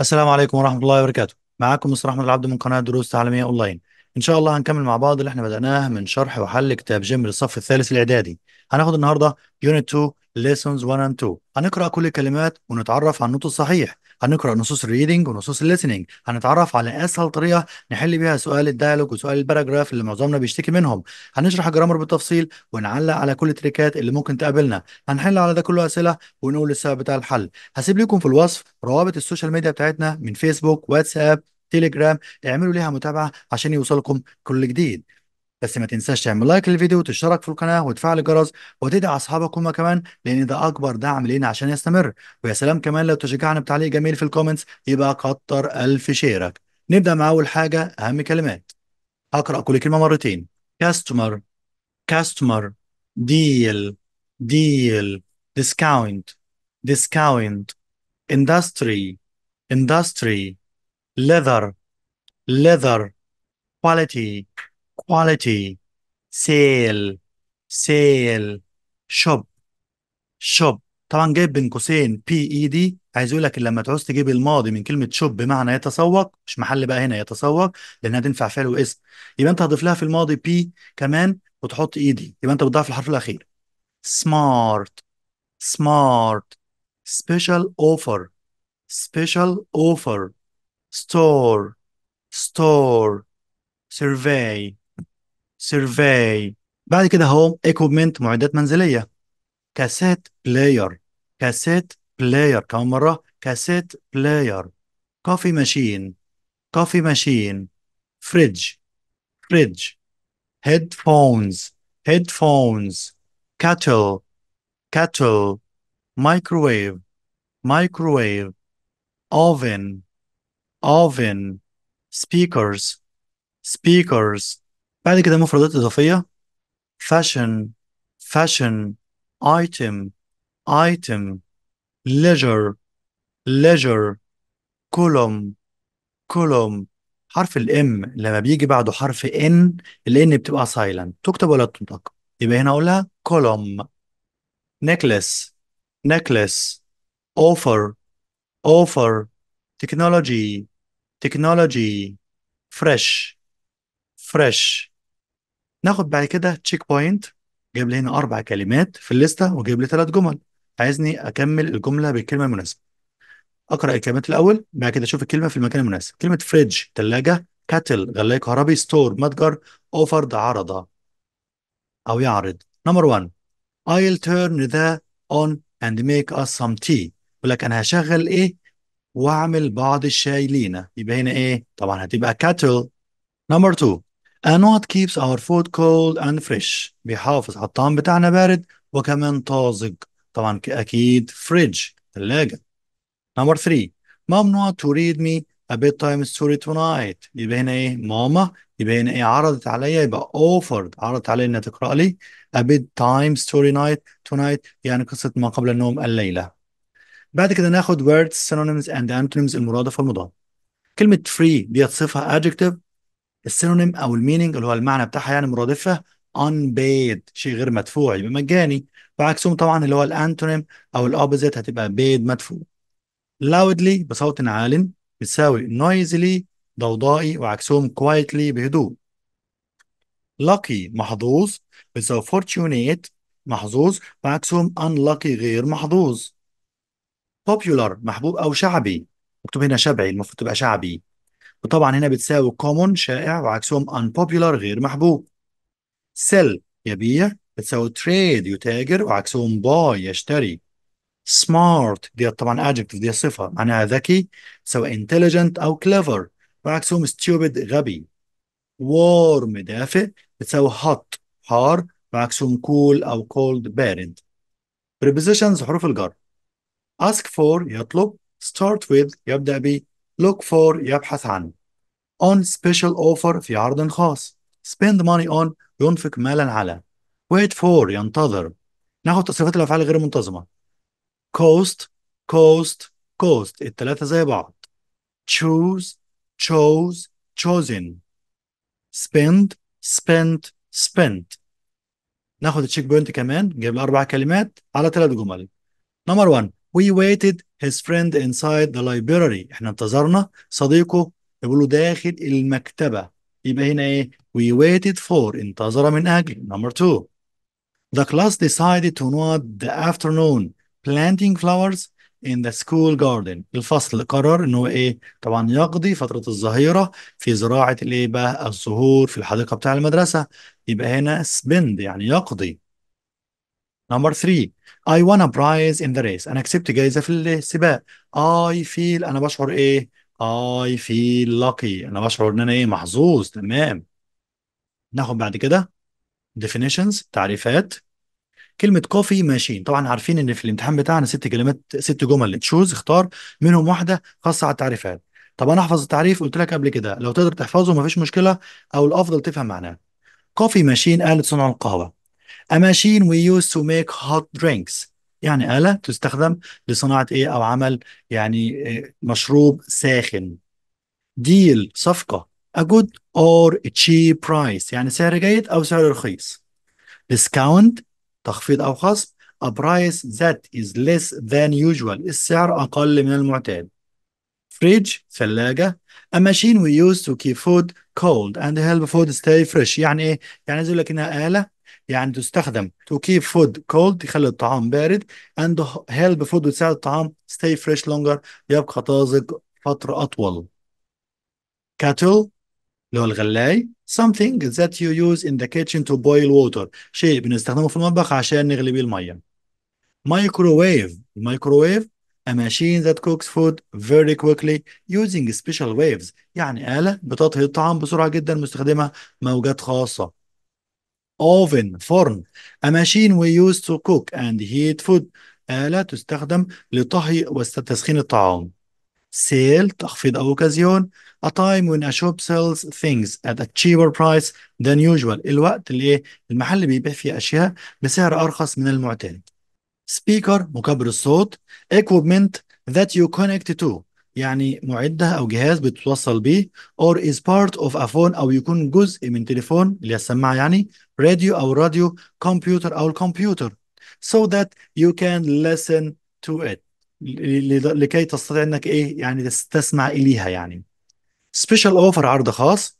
السلام عليكم ورحمة الله وبركاته معاكم مصطفى أحمد العبد من قناة دروس تعليمية أونلاين ان شاء الله هنكمل مع بعض اللي احنا بدأناه من شرح وحل كتاب جيم للصف الثالث الاعدادي هناخد النهارده يونت 2 ليسونز 1 اند 2 هنقرأ كل الكلمات ونتعرف على النطق الصحيح هنقرأ نصوص الريدنج ونصوص الليسننج هنتعرف على اسهل طريقه نحل بيها سؤال الديالوج وسؤال الباراجراف اللي معظمنا بيشتكي منهم هنشرح الجرامر بالتفصيل ونعلق على كل التريكات اللي ممكن تقابلنا هنحل على ده كله اسئله ونقول السبب بتاع الحل هسيب لكم في الوصف روابط السوشيال ميديا بتاعتنا من فيسبوك واتساب تيليجرام اعملوا ليها متابعه عشان يوصلكم كل جديد بس ما تنساش تعمل لايك للفيديو وتشترك في القناه وتفعل الجرس وتدعي اصحابك كمان لان ده اكبر دعم لينا عشان يستمر ويا سلام كمان لو تشجعنا بتعليق جميل في الكومنتس يبقى كتر الف شيرك نبدا مع اول حاجه اهم كلمات اقرا كل كلمه مرتين كاستمر كاستمر ديل ديل ديسكاونت ديسكاونت اندستري اندستري leather leather quality quality sale sale shop shop طبعا جايب بين قوسين بي اي دي عايز يقول لك لما تعوز تجيب الماضي من كلمه شوب بمعنى يتسوق مش محل بقى هنا يتسوق لانها تنفع فعل واسم يبقى انت هتضيف لها في الماضي بي كمان وتحط اي e دي يبقى انت بتضيف الحرف الاخير سمارت سمارت سبيشال اوفر سبيشال اوفر store, store, survey, survey. بعد كده اهو equipment معدات منزلية كاسيت بلاير كاسيت بلاير كمان مرة كاسيت بلاير كوفي ماشين كوفي ماشين فريج فريج headphones headphones kettle kettle microwave microwave oven oven speakers speakers بعد كده مفردات إضافية fashion fashion item item leisure leisure column column حرف الام لما بيجي بعده حرف ان الان بتبقى سايلنت تكتب ولا تنطق يبقى هنا اقولها column necklace necklace offer offer technology تكنولوجي فريش فريش ناخد بعد كده تشيك بوينت جايب لي هنا اربع كلمات في الليسته وجايب لي ثلاث جمل عايزني اكمل الجمله بالكلمه المناسبه اقرا الكلمات الاول بعد كده اشوف الكلمه في المكان المناسب كلمه فريدج ثلاجه كاتل غلايه كهربي ستور متجر اوفرد عرضه او يعرض نمبر 1 I'll turn the on and make us some tea يقول لك انا هشغل ايه واعمل بعض الشاي لينا يبقى هنا ايه طبعا هتبقى كاتل نمبر 2 انوات كيبس اور فود كولد اند فريش بيحافظ على الطعام بتاعنا بارد وكمان طازج طبعا اكيد فريج ثلاجه نمبر 3 ممنوع تو ريد مي تايم ستوري تو نايت يبقى هنا ايه ماما يبقى هنا ايه عرضت عليا يبقى اوفرد عرضت عليا انها تقرا لي تايم ستوري نايت تو نايت يعني قصه ما قبل النوم الليله بعد كده ناخد words synonyms and antonyms المرادف والمضاد كلمة free دي تصفها adjective السينونيم او المينينج اللي هو المعنى بتاعها يعني مرادفها unpaid شيء غير مدفوع يبقى مجاني وعكسهم طبعا اللي هو الانتونيم او الاوبوزيت هتبقى paid مدفوع loudly بصوت عال بتساوي noisily ضوضائي وعكسهم quietly بهدوء lucky محظوظ بتساوي fortunate محظوظ وعكسهم unlucky غير محظوظ popular محبوب او شعبي مكتوب هنا شبعي المفروض تبقى شعبي وطبعا هنا بتساوي common شائع وعكسهم unpopular غير محبوب sell يبيع بتساوي trade يتاجر وعكسهم buy يشتري smart دي طبعا adjective دي صفة معناها ذكي سواء intelligent أو clever وعكسهم stupid غبي warm دافئ بتساوي hot حار وعكسهم cool أو cold بارد prepositions حروف الجر ask for يطلب start with يبدأ ب look for يبحث عن on special offer في عرض خاص spend money on ينفق مالا على wait for ينتظر ناخد تصريفات الأفعال غير منتظمة cost cost cost التلاتة زي بعض choose chose chosen spend spent spent ناخد التشيك بوينت كمان جايب أربع كلمات على ثلاث جمل نمبر 1 We waited his friend inside the library احنا انتظرنا صديقه يقول له داخل المكتبة يبقى هنا ايه we waited for انتظر من أجل number two the class decided to not the afternoon planting flowers in the school garden الفصل قرر ان هو ايه طبعا يقضي فترة الظهيرة في زراعة الايه بقى الزهور في الحديقة بتاع المدرسة يبقى هنا spend يعني يقضي number three I want a prize in the race انا كسبت جايزه في السباق I feel انا بشعر ايه I feel lucky انا بشعر ان انا ايه محظوظ تمام ناخد بعد كده definitions تعريفات كلمة كوفي ماشين طبعا عارفين ان في الامتحان بتاعنا ست كلمات ست جمل تشوز اختار منهم واحدة خاصة على التعريفات طب انا احفظ التعريف قلت لك قبل كده لو تقدر تحفظه مفيش مشكلة او الافضل تفهم معناه كوفي ماشين آلة صنع القهوة A machine we use to make hot drinks يعني آلة تستخدم لصناعة إيه أو عمل يعني مشروب ساخن Deal صفقة a good or a cheap price يعني سعر جيد أو سعر رخيص discount تخفيض أو خصم a price that is less than usual السعر أقل من المعتاد fridge ثلاجة a machine we use to keep food cold and help food stay fresh يعني إيه؟ يعني عايز أقول لك إنها آلة يعني تستخدم to keep food cold يخلي الطعام بارد and help food وتساعد الطعام stay fresh longer يبقى طازج فترة أطول kettle اللي هو الغلاي something that you use in the kitchen to boil water شيء بنستخدمه في المطبخ عشان نغلي بيه المية microwave الميكروويف a machine that cooks food very quickly using special waves يعني آلة بتطهي الطعام بسرعة جدا مستخدمة موجات خاصة oven فرن a machine we use to cook and heat food آلة تستخدم لطهي وتسخين الطعام sale تخفيض أو أوكازيون a time when a shop sells things at a cheaper price than usual الوقت اللي إيه المحل بيبيع فيه أشياء بسعر أرخص من المعتاد speaker مكبر الصوت equipment that you connect to يعني معدة أو جهاز بتتوصل بيه or is part of a phone أو يكون جزء من تليفون اللي هي السماعة يعني راديو أو راديو كمبيوتر أو الكمبيوتر so that you can listen to it لكي تستطيع انك ايه يعني تستمع اليها يعني special offer عرض خاص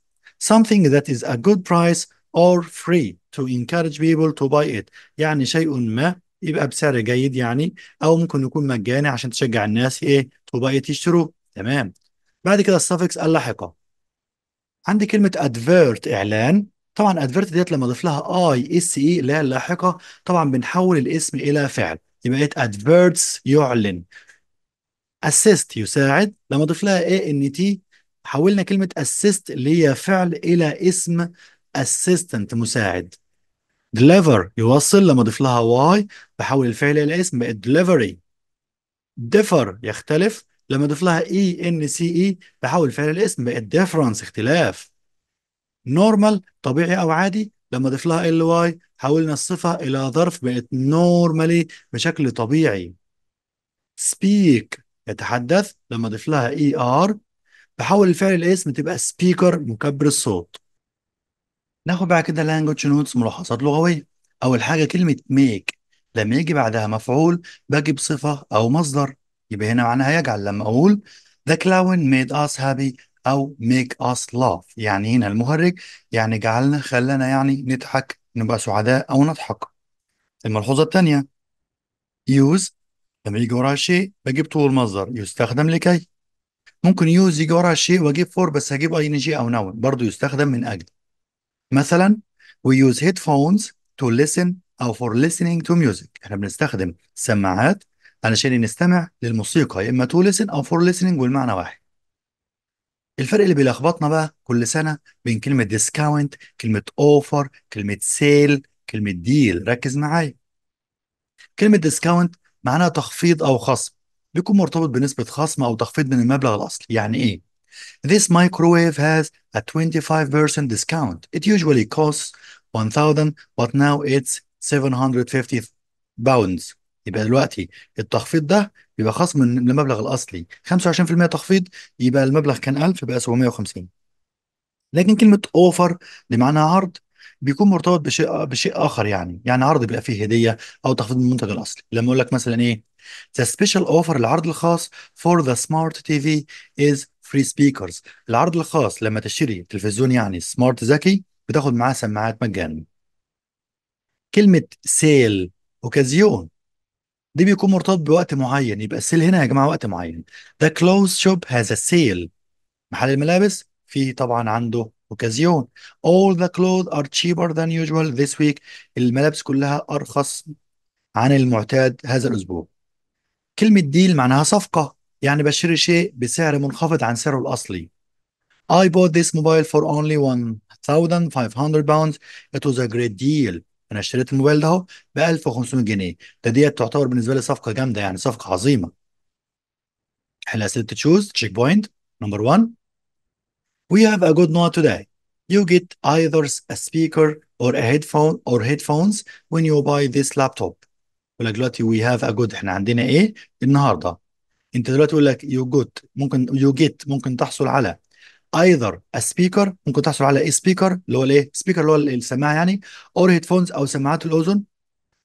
something that is a good price or free to encourage people to buy it يعني شيء ما يبقى بسعر جيد يعني او ممكن يكون مجاني عشان تشجع الناس ايه طبقية تشتروا تمام بعد كده السفكس اللاحقه عندي كلمه ادفيرت اعلان طبعا ادفيرت ديت لما اضيف لها اي اس اي اللي هي اللاحقه طبعا بنحول الاسم الى فعل يبقى ايه ادفيرتس يعلن اسيست يساعد لما اضيف لها اي ان تي حولنا كلمه اسيست اللي هي فعل الى اسم اسيستنت مساعد deliver يوصل لما اضيف لها واي بحول الفعل الى اسم بقت delivery differ يختلف لما اضيف لها اي ان سي اي بحول الفعل الى اسم بقت difference اختلاف normal طبيعي او عادي لما اضيف لها ال واي حولنا الصفه الى ظرف بقت normally بشكل طبيعي speak يتحدث لما اضيف لها اي e ار بحول الفعل الى اسم تبقى speaker مكبر الصوت ناخد بعد كده لانجوج نوتس ملاحظات لغوية أول حاجة كلمة ميك لما يجي بعدها مفعول باجي بصفة أو مصدر يبقى هنا معناها يجعل لما أقول The clown made us happy أو make us laugh يعني هنا المهرج يعني جعلنا خلانا يعني نضحك نبقى سعداء أو نضحك الملحوظة الثانية use لما يجي وراها شيء بجيب طول مصدر يستخدم لكي ممكن يوز يجي وراها شيء واجيب فور بس هجيب اي ان جي او نون برضه يستخدم من اجل مثلا we use headphones to listen أو for listening to music احنا بنستخدم سماعات علشان نستمع للموسيقى يا إما to listen أو for listening والمعنى واحد الفرق اللي بيلخبطنا بقى كل سنة بين كلمة discount كلمة offer كلمة sale كلمة deal ركز معايا كلمة discount معناها تخفيض أو خصم بيكون مرتبط بنسبة خصم أو تخفيض من المبلغ الأصلي يعني إيه؟ This microwave has a 25% discount. It usually costs 1000 but now it's 750 pounds. يبقى دلوقتي التخفيض ده بيبقى خصم من المبلغ الأصلي 25% تخفيض يبقى المبلغ كان 1000 بقى 750 لكن كلمة أوفر اللي معناها عرض بيكون مرتبط بشيء بشيء آخر يعني يعني عرض بيبقى فيه هدية أو تخفيض من المنتج الأصلي لما أقول لك مثلا إيه The special offer العرض الخاص for the smart TV is فري سبيكرز العرض الخاص لما تشتري تلفزيون يعني سمارت ذكي بتاخد معاه سماعات مجانا كلمة سيل اوكازيون دي بيكون مرتبط بوقت معين يبقى السيل هنا يا جماعة وقت معين ذا كلوز شوب هاز ا سيل محل الملابس فيه طبعا عنده اوكازيون All the clothes are cheaper than usual this week الملابس كلها أرخص عن المعتاد هذا الأسبوع كلمة ديل معناها صفقة يعني بشتري شيء بسعر منخفض عن سعره الأصلي. I bought this mobile for only 1500 pounds. It was a great deal. أنا اشتريت الموبايل ده ب 1500 جنيه. ده ديت تعتبر بالنسبة لي صفقة جامدة يعني صفقة عظيمة. هل أسئلة تشوز تشيك بوينت نمبر 1 We have a good note today. You get either a speaker or a headphone or headphones when you buy this laptop. ولا دلوقتي we have a good احنا عندنا ايه النهارده انت دلوقتي يقول لك يو جوت ممكن يو جيت ممكن تحصل على ايذر سبيكر ممكن تحصل على اي سبيكر اللي هو الايه سبيكر اللي هو السماعه يعني اور هيدفونز او سماعات الاذن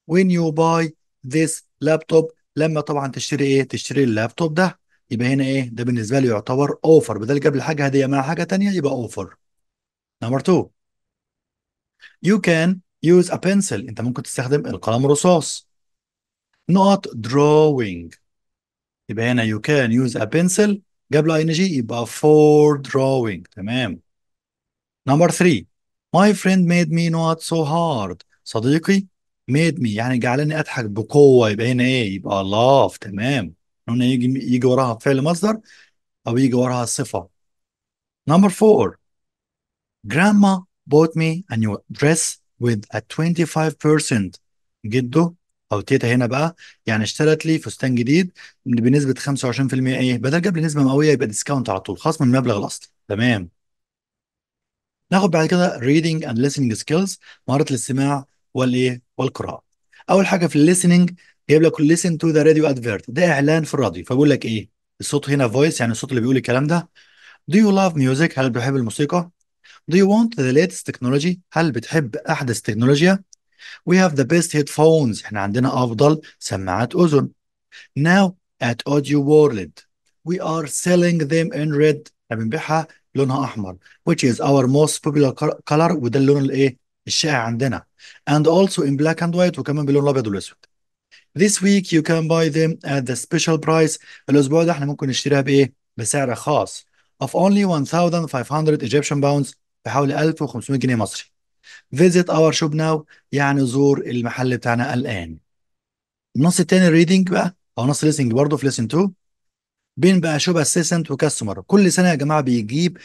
وين يو باي ذيس لابتوب لما طبعا تشتري ايه تشتري اللابتوب ده يبقى هنا ايه ده بالنسبه لي يعتبر اوفر بدل جاب الحاجه هديه مع حاجه ثانيه يبقى اوفر نمبر 2 يو كان يوز ا بنسل انت ممكن تستخدم القلم الرصاص نوت drawing يبقى هنا you can use a pencil قبل له ing يبقى for drawing تمام number 3 my friend made me not so hard صديقي made me يعني جعلني اضحك بقوه يبقى هنا ايه يبقى love تمام هنا يجي يجي وراها فعل مصدر او يجي وراها صفه number 4 grandma bought me a new dress with a 25% جده او تيتا هنا بقى يعني اشترت لي فستان جديد بنسبه 25% ايه بدل جاب لي نسبه مئويه يبقى ديسكاونت على طول خصم من المبلغ الاصلي تمام ناخد بعد كده reading and listening skills مهاره الاستماع والايه والقراءه اول حاجه في الليسننج جايب لك listen to the radio advert ده اعلان في الراديو فبقول لك ايه الصوت هنا فويس يعني الصوت اللي بيقول الكلام ده Do you love music هل بتحب الموسيقى Do you want the latest technology هل بتحب احدث تكنولوجيا We have the best headphones احنا عندنا أفضل سماعات أذن. Now at Audio World we are selling them in red احنا بنبيعها لونها أحمر which is our most popular color وده اللون الإيه؟ الشائع عندنا. And also in black and white وكمان باللون الأبيض والأسود. This week you can buy them at the special price الأسبوع ده احنا ممكن نشتريها بإيه؟ بسعر خاص of only 1500 Egyptian pounds بحوالي 1500 جنيه مصري. فيزيت اور شوب ناو يعني زور المحل بتاعنا الان النص الثاني ريدنج بقى او نص ليسنج برضه في ليسن 2 بين بقى شوب اسيسنت وكاستمر كل سنه يا جماعه بيجيب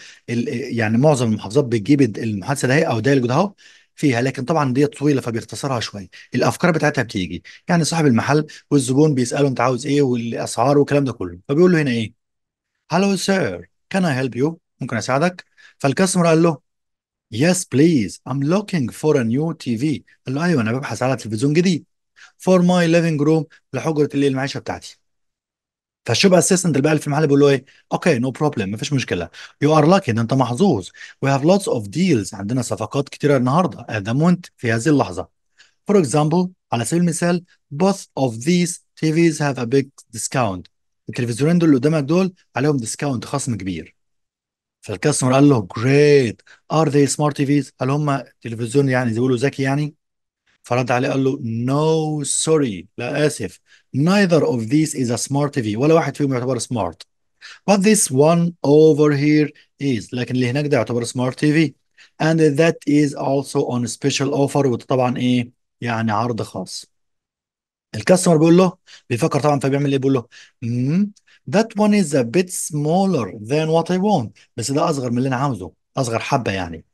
يعني معظم المحافظات بتجيب المحادثه ده او دايلوج ده فيها لكن طبعا دي طويله فبيختصرها شويه الافكار بتاعتها بتيجي يعني صاحب المحل والزبون بيساله انت عاوز ايه والاسعار والكلام ده كله فبيقول له هنا ايه هلو سير كان اي هيلب يو ممكن اساعدك فالكاستمر قال له يس بليز I'm looking for a new TV قال له ايوه انا ببحث على تلفزيون جديد for my living room لحجره اللي المعيشه بتاعتي فالشوب اسيستنت اللي بقى في المحل بيقول له ايه اوكي نو بروبلم مفيش مشكله يو ار لاكي ان انت محظوظ وي هاف لوتس اوف ديلز عندنا صفقات كتيره النهارده at the moment في هذه اللحظه for example على سبيل المثال both of these TVs have a big discount التلفزيونين دول اللي قدامك دول عليهم ديسكاونت خصم كبير فالكاستمر قال له جريت ار ذي سمارت تي فيز هل هم تلفزيون يعني زي بيقولوا ذكي يعني فرد عليه قال له نو no, سوري لا اسف اوف ذيس از ا سمارت تي في ولا واحد فيهم يعتبر سمارت but this one over here is لكن اللي هناك ده يعتبر سمارت تي في and that is also on special offer وطبعا طبعا ايه يعني عرض خاص الكاستمر بيقول له بيفكر طبعا فبيعمل ايه بيقول له امم That one is a bit smaller than what I want بس ده أصغر من اللي أنا عاوزه أصغر حبة يعني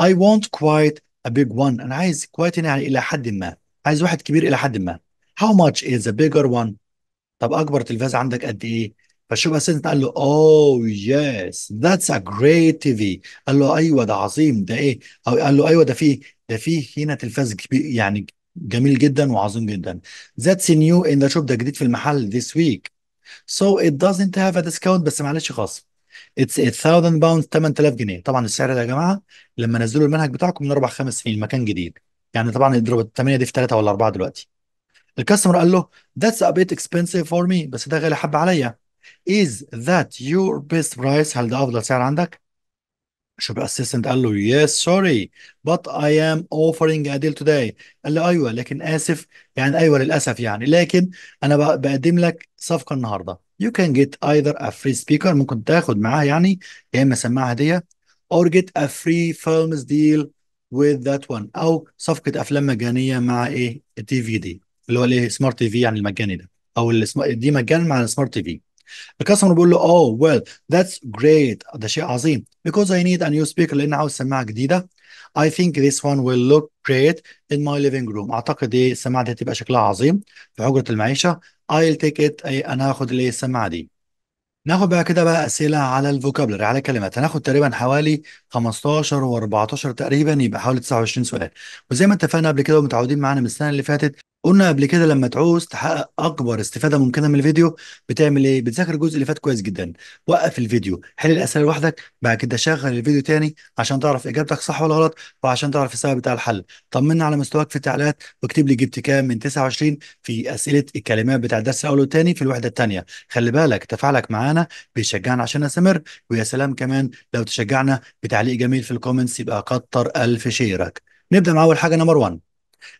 I want quite a big one أنا عايز كويت هنا يعني إلى حد ما عايز واحد كبير إلى حد ما How much is a bigger one طب أكبر تلفاز عندك قد إيه فشوف أسنت قال له اوه يس ذاتس ا جريت تي في قال له ايوه ده عظيم ده ايه او قال له ايوه ده فيه ده فيه هنا تلفاز كبير يعني جميل جدا وعظيم جدا ذاتس نيو ان the shop ده جديد في المحل this ويك So it doesn't have a discount بس معلش خاص. It's 8000 pounds 8000 جنيه. طبعا السعر ده يا جماعه لما نزلوا المنهج بتاعكم من اربع خمس سنين مكان جديد. يعني طبعا اضرب الثمانيه دي في ثلاثه ولا اربعه دلوقتي. الكاستمر قال له that's a bit expensive for me بس ده غالي حبه عليا. Is that your best price؟ هل ده افضل سعر عندك؟ شوب بأسيستنت قال له يس سوري بط اي ام اوفرينج ا ديل توداي قال له ايوه لكن اسف يعني ايوه للاسف يعني لكن انا بقدم لك صفقه النهارده يو كان جيت ايذر ا فري سبيكر ممكن تاخد معاه يعني يا اما سماعه هديه اور جيت ا فري فيلمز ديل with that one او صفقه افلام مجانيه مع ايه التي في دي اللي هو الايه سمارت تي في يعني المجاني ده او دي مجانا مع السمارت تي في الكاستمر بيقول له oh ويل ذاتس جريت ده شيء عظيم because I need a new speaker لان عاوز سماعه جديده I think this one will look great in my living room اعتقد ايه السماعه دي هتبقى شكلها عظيم في حجره المعيشه I'll take it أي انا هاخد الايه السماعه دي ناخد بقى كده بقى اسئله على الفوكابلري على الكلمات هناخد تقريبا حوالي 15 و14 تقريبا يبقى حوالي 29 سؤال وزي ما اتفقنا قبل كده ومتعودين معانا من السنه اللي فاتت قلنا قبل كده لما تعوز تحقق اكبر استفاده ممكنه من الفيديو بتعمل ايه بتذاكر الجزء اللي فات كويس جدا وقف الفيديو حل الاسئله لوحدك بعد كده شغل الفيديو تاني عشان تعرف اجابتك صح ولا غلط وعشان تعرف السبب بتاع الحل طمنا على مستواك في التعليقات واكتب لي جبت كام من 29 في اسئله الكلمات بتاع الدرس الاول والثاني في الوحده الثانيه خلي بالك تفاعلك معانا بيشجعنا عشان نستمر ويا سلام كمان لو تشجعنا بتعليق جميل في الكومنتس يبقى كتر الف شيرك نبدا مع اول حاجه نمبر 1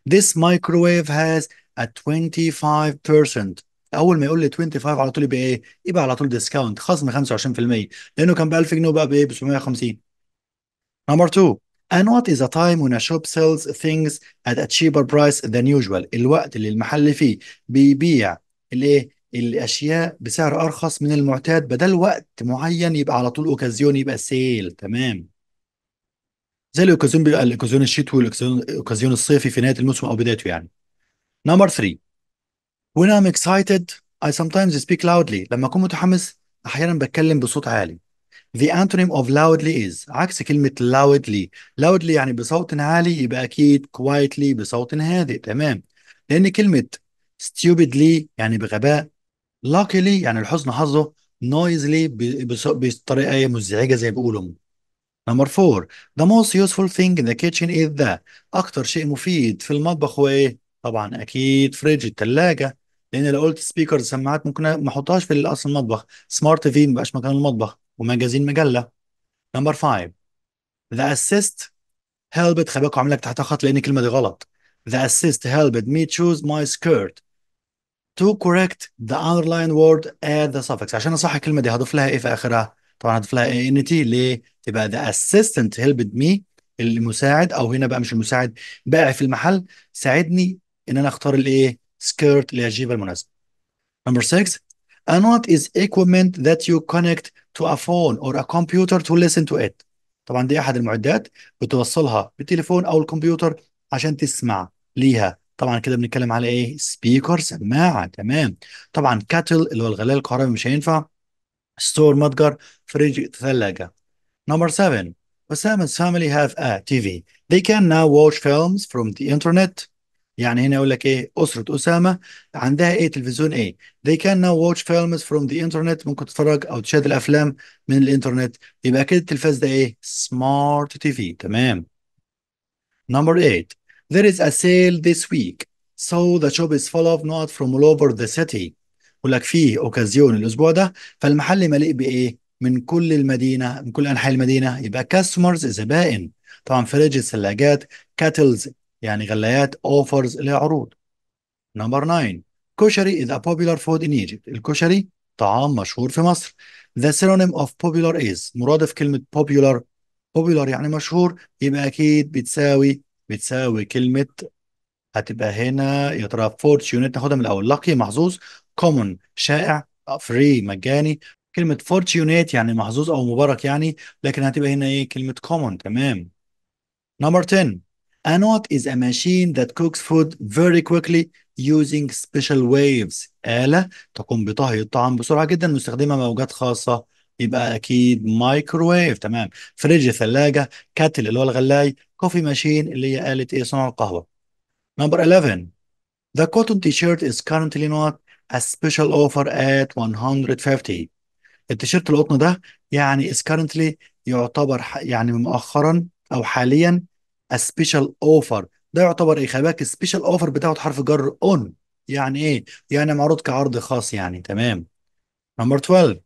this microwave has a 25% اول ما يقول لي 25 على طول يبقى ايه؟ يبقى على طول ديسكاونت خصم 25% لانه كان ب 1000 جنيه وبقى بايه؟ ب 750 نمبر 2 And what is a time when a shop sells things at a cheaper price than usual الوقت اللي المحل فيه بيبيع الايه؟ الاشياء بسعر ارخص من المعتاد بدل وقت معين يبقى على طول اوكازيون يبقى سيل تمام زي الاوكازيون بيبقى الاوكازيون الشتوي والاوكازيون الصيفي في نهايه الموسم او بدايته يعني نمبر 3 when I'm excited I sometimes speak loudly لما اكون متحمس احيانا بتكلم بصوت عالي the antonym of loudly is عكس كلمه loudly loudly يعني بصوت عالي يبقى اكيد quietly بصوت هادئ تمام لان كلمه stupidly يعني بغباء luckily يعني الحزن حظه noisily بطريقه مزعجه زي ما بيقولوا نمبر 4 the most useful thing in the kitchen is the اكتر شيء مفيد في المطبخ هو ايه طبعا اكيد فريج الثلاجه لان لو قلت سبيكرز سماعات ممكن ما احطهاش في اصل المطبخ سمارت تي في ما بقاش مكان المطبخ ومجازين مجله نمبر 5 the assist helped خباك وعملك تحت خط لان الكلمه دي غلط the assist helped me choose my skirt to correct the underlined word add the suffix عشان اصحح الكلمه دي هضيف لها ايه في اخرها طبعا هضيف لها اي ان تي ليه؟ تبقى ذا اسيستنت هيلبد مي المساعد او هنا بقى مش المساعد بائع في المحل ساعدني ان انا اختار الايه؟ سكيرت اللي هجيبها المناسبه. نمبر 6 And what is equipment that you connect to a phone or a computer to listen to it؟ طبعا دي احد المعدات بتوصلها بالتليفون او الكمبيوتر عشان تسمع ليها طبعا كده بنتكلم على ايه؟ سبيكر سماعه تمام طبعا كاتل اللي هو الغلاية الكهربي مش هينفع store, mudgar, fridge, Number seven, Osama's family have a TV. They can now watch films from the internet. يعني هنا يقول لك ايه أسرة أسامة عندها ايه تلفزيون ايه. They can now watch films from the internet. ممكن تتفرج أو تشاهد الأفلام من الإنترنت. يبقى كده التلفاز ده ايه؟ سمارت تمام. Number eight. There is a sale this week. So the shop is full of not from all over the city. بقول لك فيه اوكازيون الاسبوع ده فالمحل مليء بايه؟ من كل المدينه من كل انحاء المدينه يبقى كاستمرز زبائن طبعا فريجز ثلاجات كاتلز يعني غلايات اوفرز اللي عروض نمبر 9 كشري از ا popular فود ان ايجيبت الكشري طعام مشهور في مصر the synonym of popular is مرادف كلمه بوبيلار بوبيلار يعني مشهور يبقى اكيد بتساوي بتساوي كلمه هتبقى هنا يا ترى فورتشونيت ناخدها من الاول لقي محظوظ كومون شائع فري مجاني كلمة فورتيونيت يعني محظوظ أو مبارك يعني لكن هتبقى هنا إيه كلمة common تمام Number 10 Anot is a machine that cooks food very quickly using special waves آلة تقوم بطهي الطعام بسرعة جدا مستخدمة موجات خاصة يبقى أكيد مايكروويف تمام فريج ثلاجة كاتل اللي هو الغلاي كوفي ماشين اللي هي آلة إيه صنع القهوة Number 11 The cotton t-shirt is currently not a special offer at 150 التيشيرت القطن ده يعني is currently يعتبر يعني مؤخرا او حاليا a special offer ده يعتبر ايه خلي بالك السبيشال اوفر بتاعه حرف جر اون يعني ايه يعني معروض كعرض خاص يعني تمام نمبر 12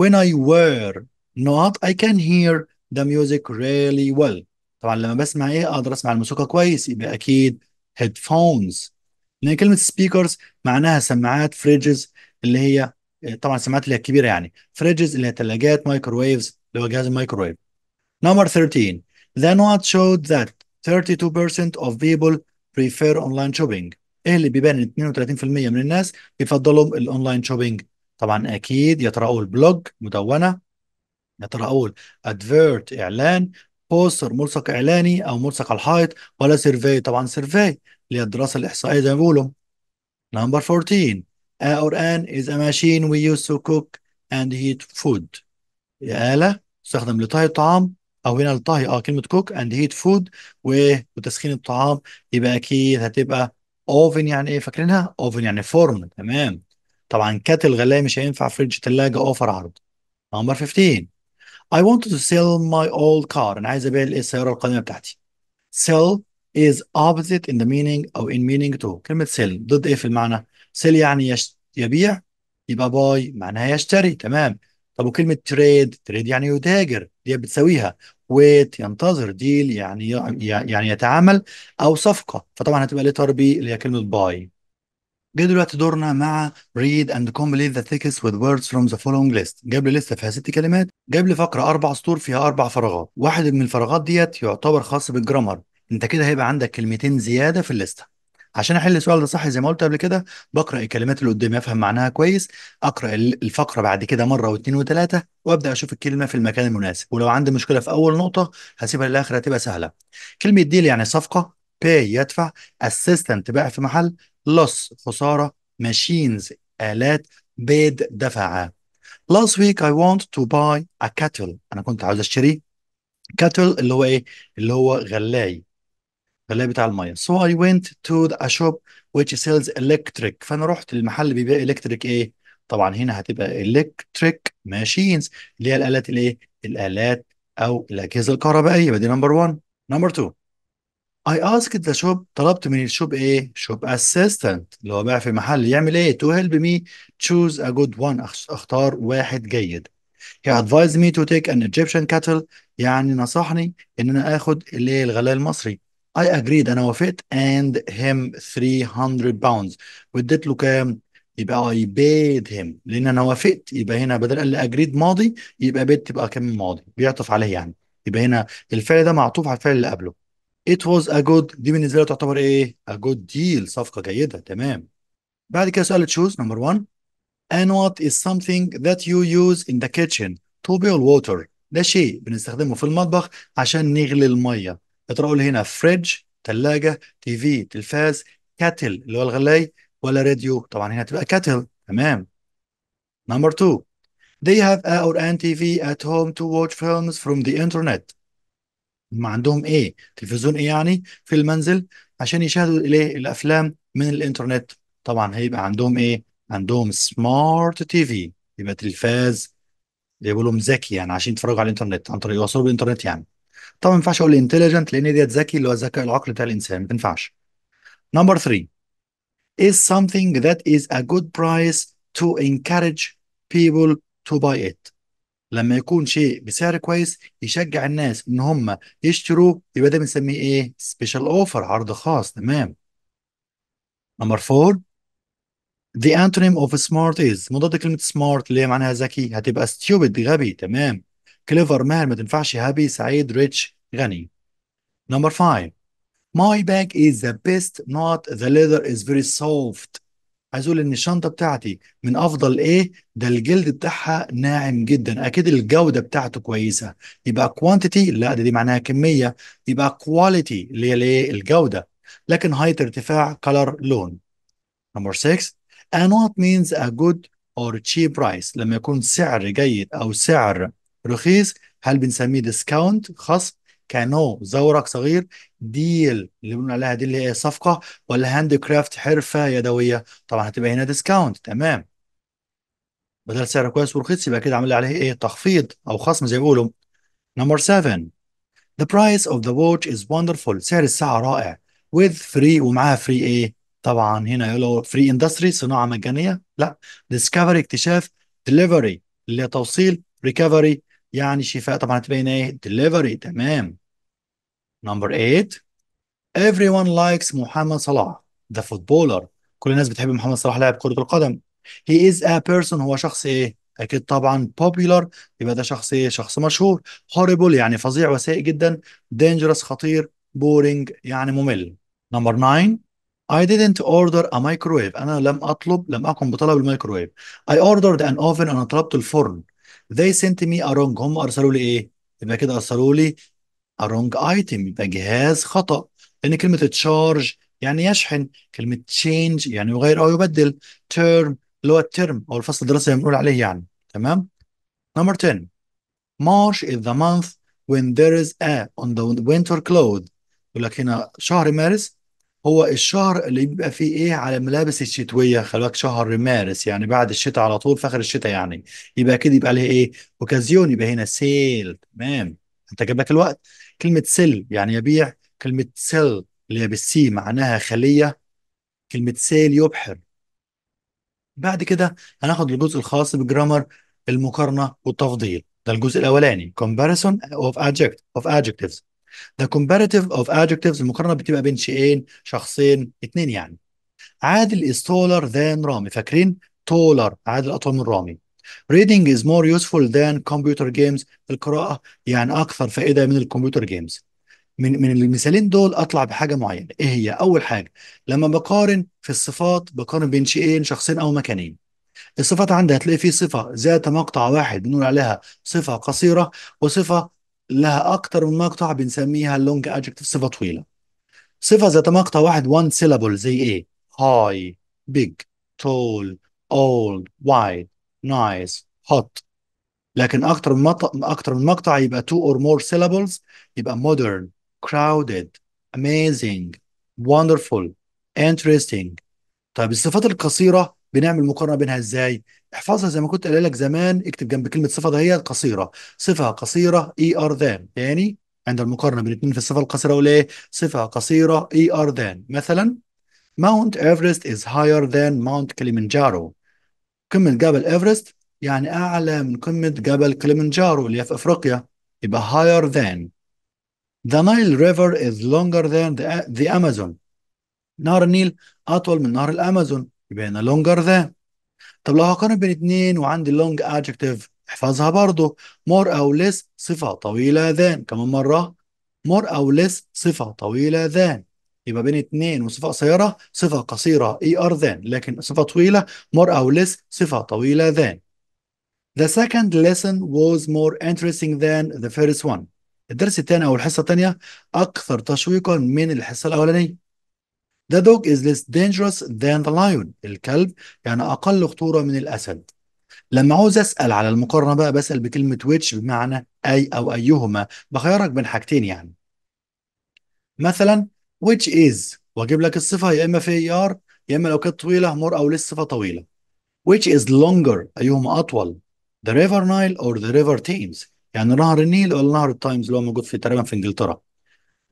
when I wear not I can hear the music really well طبعا لما بسمع ايه اقدر اسمع الموسيقى كويس يبقى اكيد headphones لان كلمه speakers معناها سماعات فريجز اللي هي طبعا السماعات اللي هي الكبيره يعني فريجز اللي هي ثلاجات مايكروويفز اللي هو جهاز المايكروويف نمبر 13 ذا نوت شود ذات 32% of people prefer online shopping ايه اللي بيبان ان 32% من الناس بيفضلوا الاونلاين شوبينج طبعا اكيد يا ترى اقول بلوج مدونه يا ترى اقول ادفيرت اعلان بوستر ملصق اعلاني او ملصق على الحائط ولا سيرفي طبعا سيرفي اللي هي الدراسه الاحصائيه زي ما بيقولوا Number 14. A an is a machine we use to cook and heat food. آلة تستخدم لطهي الطعام أو هنا لطهي أه كلمة cook and heat food وتسخين الطعام يبقى أكيد هتبقى oven يعني إيه فاكرينها؟ oven يعني فرن تمام طبعا كاتل غلاية مش هينفع فريج تلاجة أوفر عرض. Number 15 I wanted to sell my old car أنا عايز أبيع السيارة القديمة بتاعتي. Sell is opposite in the meaning أو in meaning to كلمة sell ضد إيه في المعنى؟ sell يعني يش... يبيع يبقى باي معناها يشتري تمام طب وكلمة trade trade يعني يتاجر دي بتساويها wait ينتظر ديل يعني يعني يتعامل أو صفقة فطبعا هتبقى لتر بي اللي هي كلمة باي جه دلوقتي دورنا مع read and complete the text with words from the following list جاب لي لسته فيها ست كلمات جاب لي فقره اربع سطور فيها اربع فراغات واحد من الفراغات ديت يعتبر خاص بالجرامر انت كده هيبقى عندك كلمتين زياده في الليسته عشان احل السؤال ده صح زي ما قلت قبل كده بقرا الكلمات اللي قدامي افهم معناها كويس اقرا الفقره بعد كده مره واثنين وثلاثه وابدا اشوف الكلمه في المكان المناسب ولو عندي مشكله في اول نقطه هسيبها للاخر هتبقى سهله كلمه ديل يعني صفقه باي يدفع اسيستنت بيع في محل لوس خساره ماشينز الات بيد دفع last week I want to buy a kettle انا كنت عاوز اشتري كاتل اللي هو ايه اللي هو غلاي اللي بتاع الميه so I went to a shop which sells electric فانا رحت للمحل اللي بيبيع electric ايه طبعا هنا هتبقى electric machines اللي هي الالات الايه الالات او الاجهزه الكهربائيه بدي نمبر 1 نمبر 2 I asked the shop طلبت من الشوب ايه؟ شوب اسيستنت اللي هو بقى في محل يعمل ايه؟ to help me choose a good one اختار واحد جيد. He advised me to take an Egyptian cattle يعني نصحني ان انا اخد اللي هي الغلاء المصري. I agreed انا وافقت and him 300 pounds واديت له كام؟ يبقى I paid him لان انا وافقت يبقى هنا بدل اللي agreed ماضي يبقى بيت تبقى كم ماضي بيعطف عليه يعني يبقى هنا الفعل ده معطوف على الفعل اللي قبله it was a good دي بالنسبه له تعتبر ايه؟ a good deal صفقه جيده تمام بعد كده سؤال تشوز نمبر 1 and what is something that you use in the kitchen to boil water ده شيء بنستخدمه في المطبخ عشان نغلي الميه اقدر هنا فريدج ثلاجه تي في تلفاز كاتل اللي هو الغلاي ولا راديو طبعا هنا تبقى كاتل تمام نمبر 2 they have a or an TV at home to watch films from the internet ما عندهم ايه تلفزيون ايه يعني في المنزل عشان يشاهدوا الايه الافلام من الانترنت طبعا هيبقى عندهم ايه عندهم سمارت تي في يبقى تلفاز بيقولوا ذكي يعني عشان يتفرجوا على الانترنت عن طريق يوصلوا بالانترنت يعني طبعا ما ينفعش اقول انتليجنت لان ديت ذكي اللي هو الذكاء العقل بتاع الانسان ما ينفعش نمبر 3 is something that is a good price to encourage people to buy it لما يكون شيء بسعر كويس يشجع الناس ان هم يشتروا يبقى ده بنسميه ايه سبيشال اوفر عرض خاص تمام نمبر 4 the antonym of smart is مضاد كلمه smart اللي هي معناها ذكي هتبقى stupid غبي تمام كليفر مان ما تنفعش هابي سعيد ريتش غني نمبر 5 ماي باك از ذا بيست نوت ذا ليذر از فيري سوفت عايز اقول ان الشنطه بتاعتي من افضل ايه ده الجلد بتاعها ناعم جدا اكيد الجوده بتاعته كويسه يبقى كوانتيتي لا ده دي معناها كميه يبقى كواليتي اللي هي الايه الجوده لكن هايت ارتفاع كلر لون نمبر 6 and what means a good or cheap price لما يكون سعر جيد او سعر رخيص هل بنسميه ديسكاونت خصم كانو زورق صغير ديل اللي بنقول عليها دي اللي هي صفقه ولا هاند كرافت حرفه يدويه طبعا هتبقى هنا ديسكاونت تمام بدل سعر كويس ورخيص يبقى كده عامل عليه ايه تخفيض او خصم زي ما بيقولوا نمبر 7 The price of the watch is wonderful سعر الساعه رائع with free ومعاها free ايه طبعا هنا يقولوا free industry صناعه مجانيه لا discovery اكتشاف delivery اللي هي توصيل recovery يعني شفاء طبعا هتبين ايه دليفري تمام نمبر 8 everyone likes محمد صلاح the footballer كل الناس بتحب محمد صلاح لاعب كرة القدم he is a person هو شخص ايه اكيد طبعا popular يبقى ده شخص ايه شخص مشهور horrible يعني فظيع وسيء جدا dangerous خطير boring يعني ممل نمبر 9 I didn't order a microwave أنا لم أطلب لم أقم بطلب الميكرويف I ordered an oven أنا طلبت الفرن they sent me a wrong هم ارسلوا لي ايه يبقى كده ارسلوا لي a wrong item يبقى جهاز خطأ لان كلمه تشارج يعني يشحن كلمه change يعني يغير او يبدل term اللي هو الترم او الفصل الدراسي اللي بنقول عليه يعني تمام نمبر 10 March is the month when there is a on the winter cloud يقول لك هنا شهر مارس هو الشهر اللي بيبقى فيه ايه على الملابس الشتويه خلي بالك شهر مارس يعني بعد الشتاء على طول في اخر الشتاء يعني يبقى كده يبقى عليه ايه اوكازيون يبقى هنا سيل تمام انت جاب لك الوقت كلمه سيل يعني يبيع كلمه سيل اللي هي بالسي معناها خليه كلمه سيل يبحر بعد كده هناخد الجزء الخاص بجرامر المقارنه والتفضيل ده الجزء الاولاني comparison of adjectives of adjectives The comparative of adjectives المقارنة بتبقى بين شيئين شخصين اثنين يعني عادل is taller than رامي فاكرين taller عادل أطول من رامي Reading is more useful than computer games القراءة يعني أكثر فائدة من الكمبيوتر جيمز من من المثالين دول أطلع بحاجة معينة إيه هي؟ أول حاجة لما بقارن في الصفات بقارن بين شيئين شخصين أو مكانين الصفات عندي هتلاقي فيه صفة ذات مقطع واحد بنقول عليها صفة قصيرة وصفة لها أكتر من مقطع بنسميها اللونج أدجكتيف صفة طويلة صفة ذات مقطع واحد وان سيلابل زي إيه high big tall old wide nice hot لكن أكتر من اكثر أكتر من مقطع يبقى تو اور مور سيلابلز يبقى modern crowded amazing wonderful interesting طيب الصفات القصيرة بنعمل مقارنه بينها ازاي احفظها زي ما كنت قايل لك زمان اكتب جنب كلمه صفه هي قصيره صفه قصيره اي ار ذان يعني عند المقارنه بين الاثنين في الصفه القصيره وليه صفه قصيره اي ار ذان مثلا ماونت ايفرست از هاير ذان ماونت كليمنجارو قمه جبل ايفرست يعني اعلى من قمه جبل كليمنجارو اللي هي في افريقيا يبقى هاير ذان The Nile River is longer than the, the Amazon نهر النيل أطول من نهر الأمازون يبقى هنا longer than طب لو هقارن بين اتنين وعندي long adjective احفظها برضه more أو less صفة طويلة than كمان مرة more أو less صفة طويلة than يبقى بين اتنين وصفة قصيرة صفة قصيرة er than لكن صفة طويلة more أو less صفة طويلة than The second lesson was more interesting than the first one الدرس الثاني أو الحصة الثانية أكثر تشويقا من الحصة الأولانية The dog is less dangerous than the lion الكلب يعني أقل خطورة من الأسد لما عاوز أسأل على المقارنة بقى بسأل بكلمة which بمعنى أي أو أيهما بخيرك بين حاجتين يعني مثلا which is وأجيب لك الصفة يا إما في ER يا إما لو كانت طويلة مور أو للصفة طويلة which is longer أيهما أطول the river Nile or the river Thames يعني نهر النيل ولا نهر التايمز اللي هو موجود في تقريبا في إنجلترا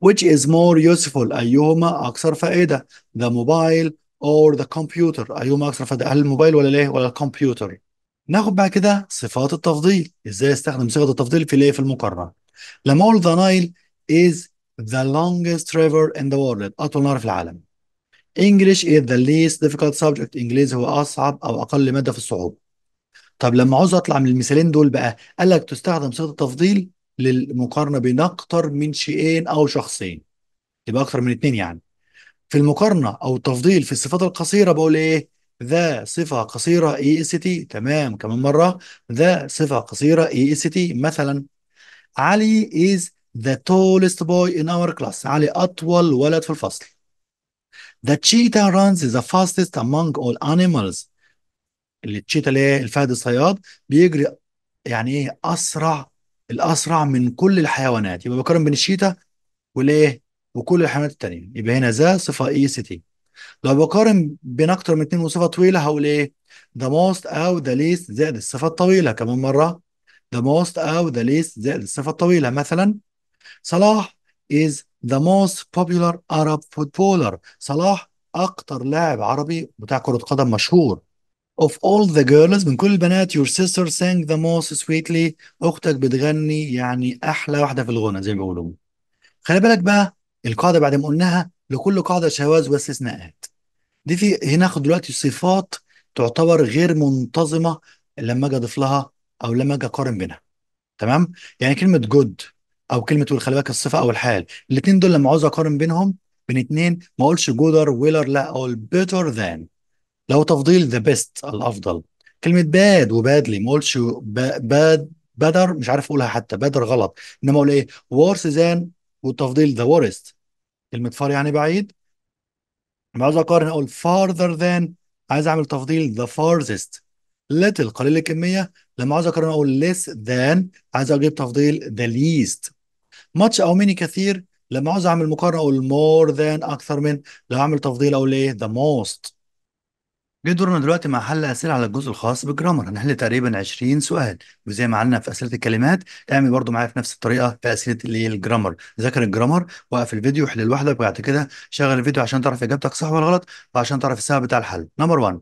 which is more useful أيهما أكثر فائدة the mobile or the computer أيهما أكثر فائدة هل الموبايل ولا ليه ولا الكمبيوتر ناخد بعد كده صفات التفضيل إزاي استخدم صيغة التفضيل في ليه في المقارنة لما أقول the Nile is the longest river in the world أطول نهر في العالم English is the least difficult subject إنجليزي هو أصعب أو أقل مادة في الصعوبة طب لما عاوز أطلع من المثالين دول بقى قال لك تستخدم صيغة التفضيل للمقارنه بين اكتر من شيئين او شخصين يبقى اكتر من اتنين يعني في المقارنه او التفضيل في الصفات القصيره بقول ايه ذا صفه قصيره اي اس تي تمام كمان مره ذا صفه قصيره اي اس تي مثلا علي is the tallest boy in our class علي اطول ولد في الفصل The cheetah runs the fastest among all animals. التشيتا اللي هي الفهد الصياد بيجري يعني ايه اسرع الاسرع من كل الحيوانات يبقى بقارن بين الشيتا والايه وكل الحيوانات التانية يبقى هنا ذا صفه اي سي تي لو بقارن بين اكتر من اتنين وصفه طويله هقول ايه ذا موست او ذا ليست زائد الصفه الطويله كمان مره ذا موست او ذا ليست زائد الصفه الطويله مثلا صلاح is the most popular Arab footballer صلاح اكتر لاعب عربي بتاع كره قدم مشهور Of all the girls من كل البنات your sister sang the most sweetly أختك بتغني يعني أحلى واحدة في الغنى زي ما بيقولوا خلي بالك بقى القاعدة بعد ما قلناها لكل قاعدة شواذ واستثناءات دي في هنا ناخد دلوقتي صفات تعتبر غير منتظمة لما أجي أضيف لها أو لما أجي أقارن بينها تمام يعني كلمة جود أو كلمة والخلي بالك الصفة أو الحال الاتنين دول لما عاوز أقارن بينهم بين اتنين ما أقولش جودر ويلر لا أقول بيتر ذان لو تفضيل ذا بيست الافضل كلمه باد وبادلي ما اقولش باد بدر مش عارف اقولها حتى بدر غلط انما اقول ايه وورس زان والتفضيل ذا وورست كلمه فار يعني بعيد ما عاوز اقارن اقول فارذر ذان عايز اعمل تفضيل ذا فارزست ليتل قليل الكميه لما عاوز اقارن اقول ليس ذان عايز اجيب تفضيل ذا ليست ماتش او ميني كثير لما عاوز اعمل مقارنه اقول مور ذان اكثر من لو اعمل تفضيل اقول ايه ذا موست جه دورنا دلوقتي مع حل أسئلة على الجزء الخاص بالجرامر هنحل تقريبا 20 سؤال وزي ما عملنا في أسئلة الكلمات اعمل برضو معايا في نفس الطريقة في أسئلة الجرامر ذاكر الجرامر وقف الفيديو حل لوحدك وبعد كده شغل الفيديو عشان تعرف إجابتك صح ولا غلط وعشان تعرف السبب بتاع الحل نمبر 1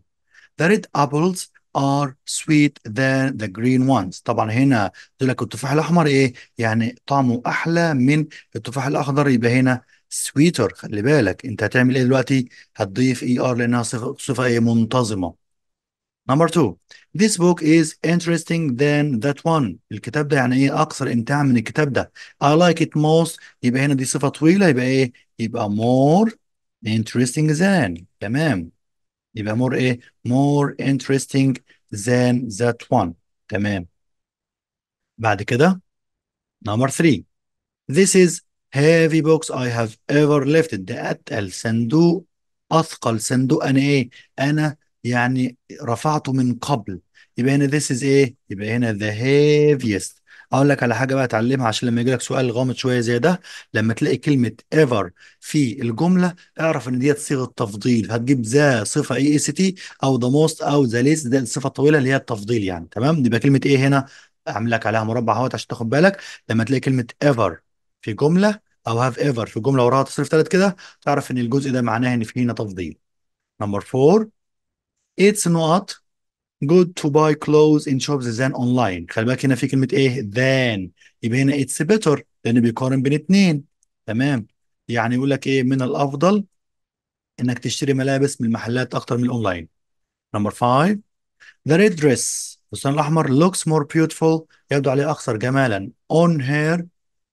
The red apples are sweet than the green ones طبعا هنا قلت لك التفاح الأحمر إيه يعني طعمه أحلى من التفاح الأخضر يبقى هنا سويتر خلي بالك انت هتعمل ايه دلوقتي هتضيف اي e ار لانها صفه ايه منتظمه نمبر 2 this book is interesting than that one الكتاب ده يعني ايه اكثر امتاع من الكتاب ده I like it most يبقى هنا دي صفه طويله يبقى ايه يبقى more interesting than تمام يبقى more ايه more interesting than that one تمام بعد كده نمبر 3 This is heavy box I have ever lifted ده أتقل صندوق أثقل صندوق أنا إيه؟ أنا يعني رفعته من قبل يبقى هنا this is إيه؟ يبقى هنا the heaviest أقول لك على حاجة بقى أتعلمها عشان لما يجي لك سؤال غامض شوية زي ده لما تلاقي كلمة ever في الجملة اعرف إن ديت صيغة تفضيل هتجيب ذا صفة إي إس تي أو ذا موست أو ذا ليست ده الصفة الطويلة اللي هي التفضيل يعني تمام؟ يبقى كلمة إيه هنا؟ أعمل لك عليها مربع اهوت عشان تاخد بالك لما تلاقي كلمة ever في جمله او هاف ايفر في جمله وراها تصريف ثالث كده تعرف ان الجزء ده معناه ان في هنا تفضيل نمبر 4 نوت جود تو باي كلوز إن شوبز shops أون لاين خلي بالك هنا في كلمه ايه ذان يبقى هنا اتس بيتر لان بيقارن بين اتنين تمام يعني يقول لك ايه من الافضل انك تشتري ملابس من المحلات اكتر من الاونلاين نمبر 5 the red dress الفستان الاحمر looks more beautiful يبدو عليه اكثر جمالا on her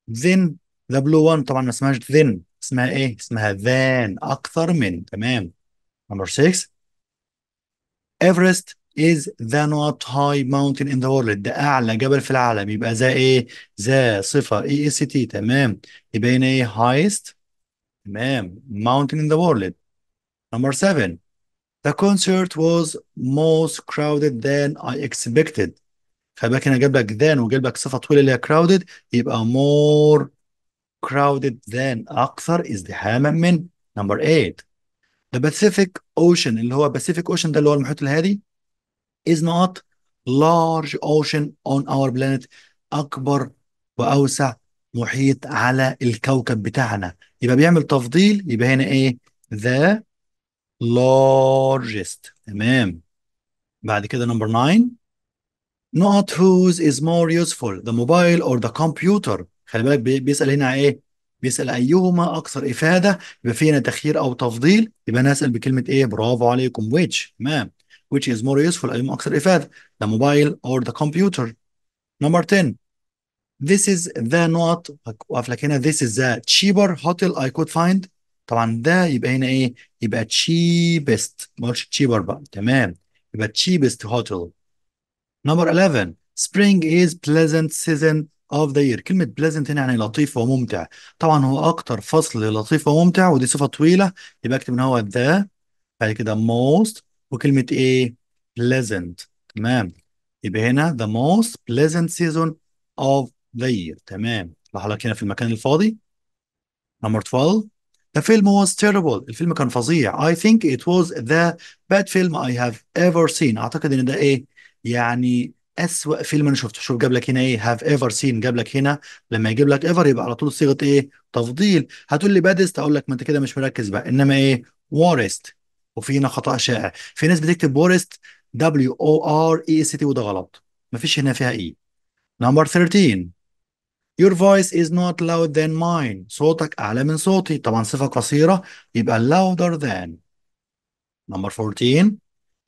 then the blue one طبعا ما اسمهاش then اسمها ايه اسمها than اكثر من تمام number six Everest is the not high mountain in the world the اعلى جبل في العالم يبقى ذا ايه ذا صفه اي اس تي تمام يبقى ايه highest تمام mountain in the world number seven the concert was most crowded than I expected فباك هنا جاب لك ذان وجاب لك صفه طويله اللي هي crowded يبقى more crowded than اكثر ازدحاما من نمبر 8 The Pacific Ocean اللي هو Pacific Ocean ده اللي هو المحيط الهادي is not large ocean on our planet اكبر واوسع محيط على الكوكب بتاعنا يبقى بيعمل تفضيل يبقى هنا ايه the largest تمام بعد كده نمبر 9 not whose is more useful the mobile or the computer خلي بالك بيسأل هنا ايه بيسأل ايهما اكثر افادة يبقى في هنا تخيير او تفضيل يبقى انا اسال بكلمة ايه برافو عليكم which تمام which is more useful ايهما اكثر افادة the mobile or the computer number 10 this is the not وقف لك هنا this is the cheaper hotel I could find طبعا ده يبقى هنا ايه يبقى cheapest ما قلتش cheaper بقى تمام يبقى cheapest hotel نمبر 11 spring is pleasant season of the year كلمة pleasant هنا يعني لطيف وممتع طبعا هو أكتر فصل لطيف وممتع ودي صفة طويلة يبقى أكتب إن هو the بعد كده most وكلمة إيه pleasant تمام يبقى هنا the most pleasant season of the year تمام لحضرتك هنا في المكان الفاضي نمبر 12 The film was terrible. الفيلم كان فظيع. I think it was the bad film I have ever seen. أعتقد إن ده إيه؟ يعني أسوأ فيلم أنا شفته شوف جاب لك هنا إيه هاف إيفر سين جاب لك هنا لما يجيب لك إيفر يبقى على طول صيغة إيه تفضيل هتقول لي بادست أقول لك ما أنت كده مش مركز بقى إنما إيه وارست وفي هنا خطأ شائع في ناس بتكتب وارست دبليو او ار اي اس تي وده غلط ما فيش هنا فيها اي نمبر 13 Your voice is not loud than mine. صوتك أعلى من صوتي. طبعا صفة قصيرة يبقى louder than. نمبر 14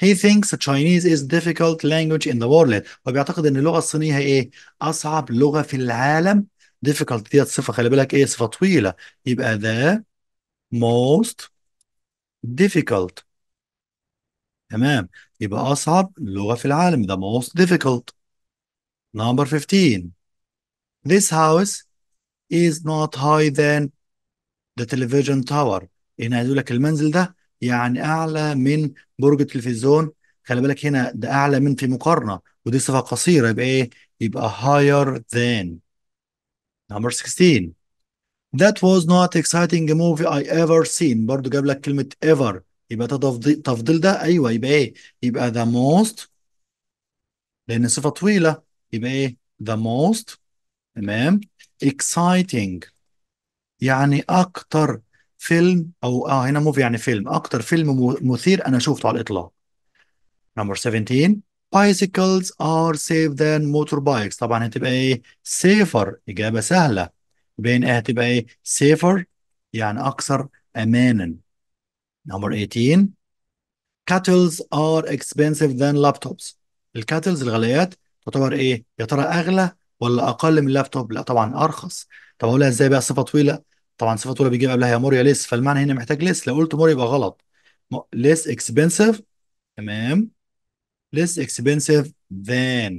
He thinks Chinese is difficult language in the world وبيعتقد ان اللغه الصينيه هي ايه اصعب لغه في العالم difficult ديت صفه خلي بالك ايه صفه طويله يبقى the most difficult تمام يبقى اصعب لغه في العالم the most difficult number 15 this house is not high than the television tower هنا عايز لك المنزل ده يعني اعلى من برج التلفزيون خلي بالك هنا ده اعلى من في مقارنه ودي صفه قصيره يبقى ايه يبقى higher than number 16 That was not exciting movie I ever seen برضو جاب لك كلمة ever يبقى تفضيل تفضيل ده أيوة يبقى إيه؟ يبقى the most لأن صفة طويلة يبقى إيه؟ the most تمام exciting يعني أكتر فيلم او اه هنا موفي يعني فيلم اكتر فيلم مثير انا شفته على الاطلاق نمبر 17 bicycles are safe than motorbikes طبعا هتبقى ايه safer اجابه سهله بين ايه هتبقى ايه safer يعني اكثر امانا نمبر 18 كاتلز ار expensive ذان لابتوبس الكاتلز الغليات تعتبر ايه يا ترى اغلى ولا اقل من اللابتوب لا طبعا ارخص طب اقولها ازاي بقى صفه طويله طبعا صفه اولى بيجي قبلها يا مور يا ليس فالمعنى هنا محتاج ليس لو قلت مور يبقى غلط ليس اكسبنسيف تمام less expensive than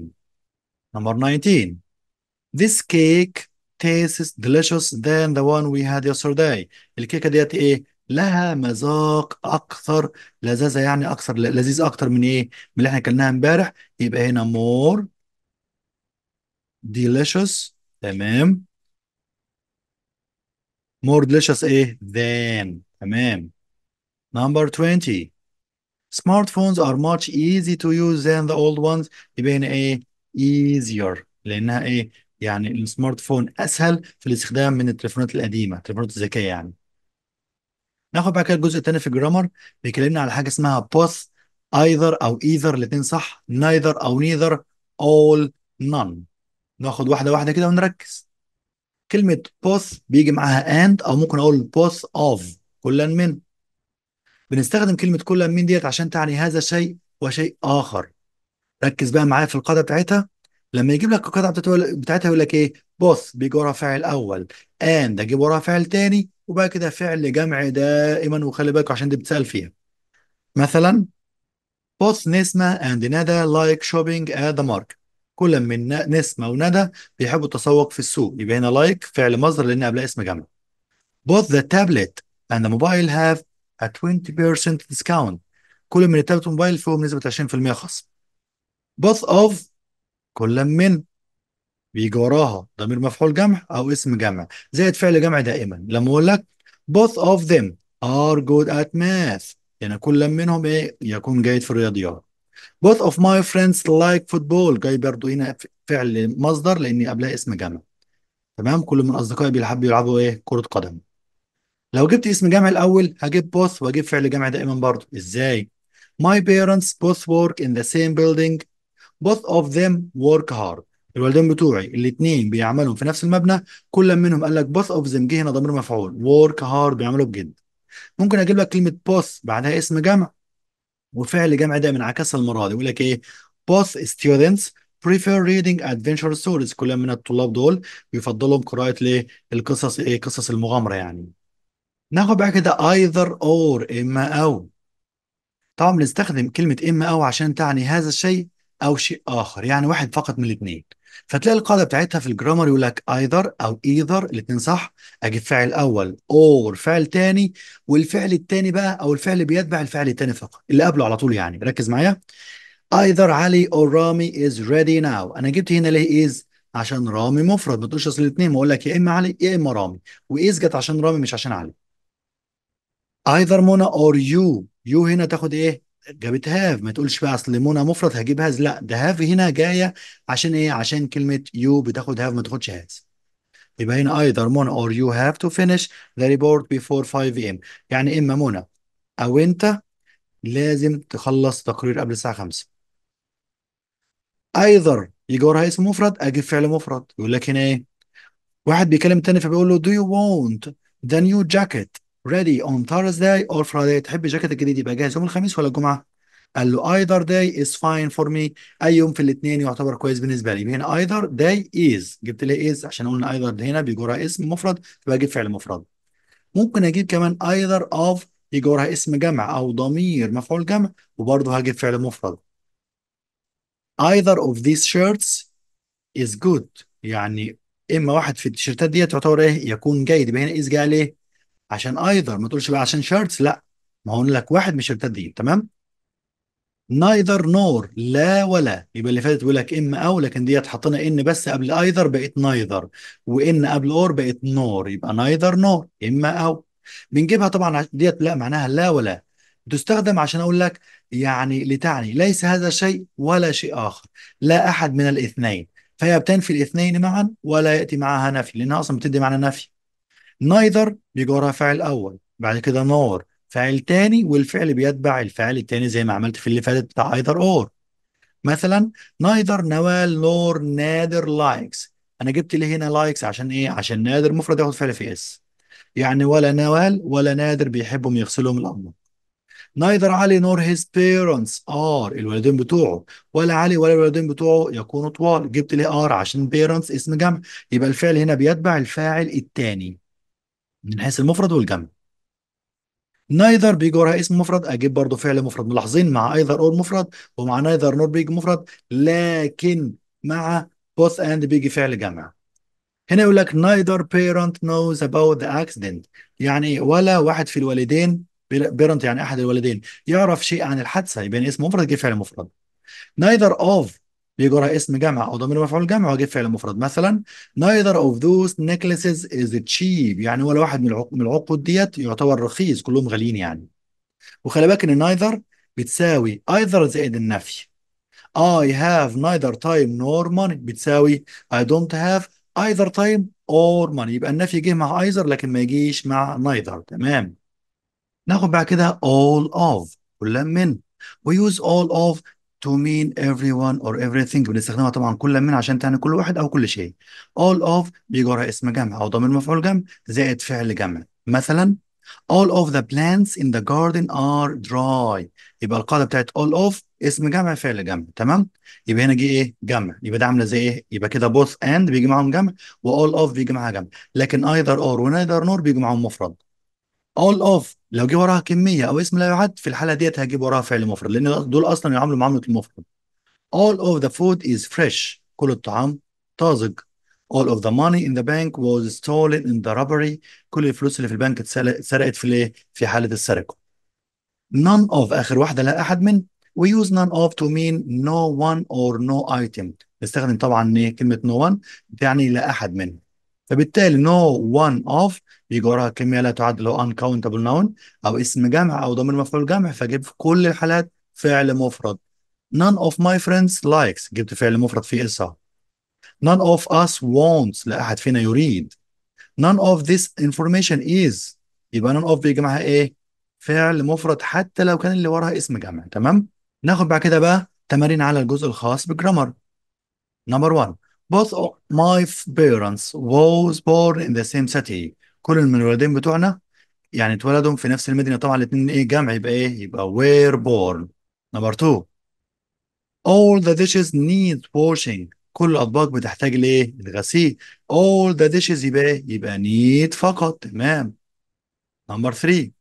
number 19 this cake tastes delicious than the one we had yesterday الكيكه ديت ايه لها مذاق اكثر لذاذه يعني اكثر لذيذ اكثر من ايه من اللي احنا اكلناها امبارح يبقى هنا more delicious تمام more delicious ايه than تمام number 20 smartphones are much easy to use than the old ones يبقى هنا ايه easier لانها ايه يعني السمارت فون اسهل في الاستخدام من التليفونات القديمه التليفونات الذكيه يعني ناخد بقى كده الجزء الثاني في الجرامر بيكلمنا على حاجه اسمها both either او either الاثنين صح neither او neither all none ناخد واحده واحده كده ونركز كلمه بوس بيجي معاها اند او ممكن اقول بوس اوف كلا من بنستخدم كلمه كلا من ديت عشان تعني هذا شيء وشيء اخر ركز بقى معايا في القاعده بتاعتها لما يجيب لك القاعده بتاعتها يقول لك ايه بوس بيجي وراها فاعل اول اند اجيب وراها فاعل تاني وبقى كده فعل جمع دائما وخلي بالك عشان دي بتسال فيها مثلا both نسمة and Nada like shopping at the market كل من نسمة وندى بيحبوا التسوق في السوق يبقى هنا لايك فعل مصدر لأن قبلها اسم جملة both the tablet and the mobile have a 20% discount كل من التابلت والموبايل فيهم نسبة 20% خصم both of كل من بيجي وراها ضمير مفعول جمع أو اسم جمع زائد فعل جمع دائما لما أقول لك both of them are good at math يعني كل منهم إيه يكون جيد في الرياضيات both of my friends like football جاي برضو هنا فعل مصدر لاني قبلها اسم جمع تمام كل من اصدقائي بيحبوا يلعبوا ايه كرة قدم لو جبت اسم جمع الاول هجيب both واجيب فعل جمع دائما برضو ازاي my parents both work in the same building both of them work hard الوالدين بتوعي الاثنين بيعملوا في نفس المبنى كل منهم قال لك both of them جه هنا ضمير مفعول work hard بيعملوا بجد ممكن اجيب لك كلمه both بعدها اسم جمع وفعل جمع ده من عكس المره دي يقول لك ايه both students prefer reading adventure stories كل من الطلاب دول بيفضلهم قراءه ليه القصص ايه قصص المغامره يعني ناخد بقى كده either or اما او طبعا بنستخدم كلمه اما او عشان تعني هذا الشيء او شيء اخر يعني واحد فقط من الاثنين فتلاقي القاعده بتاعتها في الجرامر يقول لك ايذر او ايذر الاثنين صح اجيب فعل اول اور فعل تاني والفعل التاني بقى او الفعل بيتبع الفعل التاني فقط اللي قبله على طول يعني ركز معايا ايذر علي او رامي از ريدي ناو انا جبت هنا ليه از عشان رامي مفرد ما تقولش اصل الاثنين بقول لك يا اما علي يا اما رامي واز جت عشان رامي مش عشان علي ايذر منى اور يو يو هنا تاخد ايه جابت هاف ما تقولش بقى اصل منى مفرد هجيب هاز لا ده هاف هنا جايه عشان ايه عشان كلمه يو بتاخد هاف ما تاخدش هاز يبقى هنا ايذر منى اور يو هاف تو فينيش ذا ريبورت بيفور 5 ام يعني اما منى او انت لازم تخلص تقرير قبل الساعه 5 ايذر يجي وراها اسم مفرد اجيب فعل مفرد يقول لك هنا ايه واحد بيكلم تاني فبيقول له دو يو وونت ذا نيو جاكيت ready on Thursday or Friday تحب الجاكيت الجديد يبقى جاهز يوم الخميس ولا الجمعة؟ قال له either day is fine for me أي يوم في الاثنين يعتبر كويس بالنسبة لي هنا either day is جبت لي is عشان قلنا either هنا بيجي وراها اسم مفرد تبقى أجيب فعل مفرد ممكن أجيب كمان either of يجي وراها اسم جمع أو ضمير مفعول جمع وبرضه هجيب فعل مفرد either of these shirts is good يعني إما واحد في التيشيرتات ديت يعتبر إيه يكون جيد يبقى هنا is جاي عليه عشان ايذر ما تقولش بقى عشان شارتس لا ما هو لك واحد مش هيرتد دي تمام نايذر نور لا ولا يبقى اللي فاتت بيقول لك ام او لكن ديت حطينا ان بس قبل ايذر بقت نايذر وان قبل اور بقت نور يبقى نايذر نور اما او بنجيبها طبعا ديت لا معناها لا ولا تستخدم عشان اقول لك يعني لتعني ليس هذا شيء ولا شيء اخر لا احد من الاثنين فهي بتنفي الاثنين معا ولا ياتي معها نفي لانها اصلا بتدي معنى نفي نايذر بيجي وراها فاعل اول بعد كده نور فاعل تاني والفعل بيتبع الفاعل التاني زي ما عملت في اللي فاتت بتاع ايذر اور مثلا نايذر نوال نور نادر لايكس انا جبت ليه هنا لايكس عشان ايه عشان نادر مفرد ياخد فعل في اس يعني ولا نوال ولا نادر بيحبهم يغسلهم الامر نايذر علي نور هيز بيرنتس ار الوالدين بتوعه ولا علي ولا الوالدين بتوعه يكونوا طوال جبت ليه ار عشان بيرنتس اسم جمع يبقى الفعل هنا بيتبع الفاعل الثاني من حيث المفرد والجمع نايذر بيجي وراها اسم مفرد اجيب برضو فعل مفرد ملاحظين مع ايذر اور مفرد ومع نايذر نور بيجي مفرد لكن مع بوث اند بيجي فعل جمع هنا يقول لك نايذر بيرنت نوز اباوت ذا اكسدنت يعني ايه ولا واحد في الوالدين بيرنت يعني احد الوالدين يعرف شيء عن الحادثه يبقى اسم مفرد يجي فعل مفرد نايذر اوف بيجي وراها اسم جمع او ضمير مفعول جمع واجيب فعل مفرد مثلا neither of those necklaces is cheap يعني ولا واحد من العقود ديت يعتبر رخيص كلهم غاليين يعني وخلي بالك ان neither بتساوي either زائد النفي I have neither time nor money بتساوي I don't have either time or money يبقى النفي جه مع either لكن ما يجيش مع neither تمام ناخد بعد كده all of كل من ويوز all of to mean everyone or everything بنستخدمها طبعا كل من عشان تعني كل واحد او كل شيء all of بيجي وراها اسم جمع او ضمير مفعول جمع زائد فعل جمع مثلا all of the plants in the garden are dry يبقى القاعده بتاعت all of اسم جمع فعل جمع تمام يبقى هنا جه ايه جمع يبقى ده عامله زي ايه يبقى كده both and بيجي معاهم جمع و all of بيجي معاها جمع لكن either or و neither nor بيجي معاهم مفرد اول اوف لو جه وراها كميه او اسم لا يعد في الحاله ديت هجيب وراها فعل مفرد لان دول اصلا يعاملوا معامله المفرد all of the food is fresh كل الطعام طازج all of the money in the bank was stolen in the robbery كل الفلوس اللي في البنك اتسرقت في الايه في حاله السرقه none of اخر واحده لا احد من we use none of to mean no one or no item نستخدم طبعا إيه؟ كلمه no one تعني لا احد من فبالتالي نو وان اوف بيجي وراها كلمه لا تعد لو ان كاونتبل نون او اسم جمع او ضمير مفعول جمع فجيب في كل الحالات فعل مفرد none of my friends likes جبت فعل مفرد فيه اسا none of us wants لا أحد فينا يريد none of this information is يبقى none of بيجي معاها إيه؟ فعل مفرد حتى لو كان اللي وراها اسم جمع تمام؟ ناخد بعد كده بقى تمارين على الجزء الخاص بالجرامر نمبر 1 Both of my parents was born in the same city. كل من الولدين بتوعنا يعني اتولدوا في نفس المدينة طبعا الاثنين ايه جمع يبقى ايه يبقى were born. Number two. All the dishes need washing. كل الأطباق بتحتاج لإيه؟ الغسيل. All the dishes يبقى إيه؟ يبقى need فقط. تمام. Number three.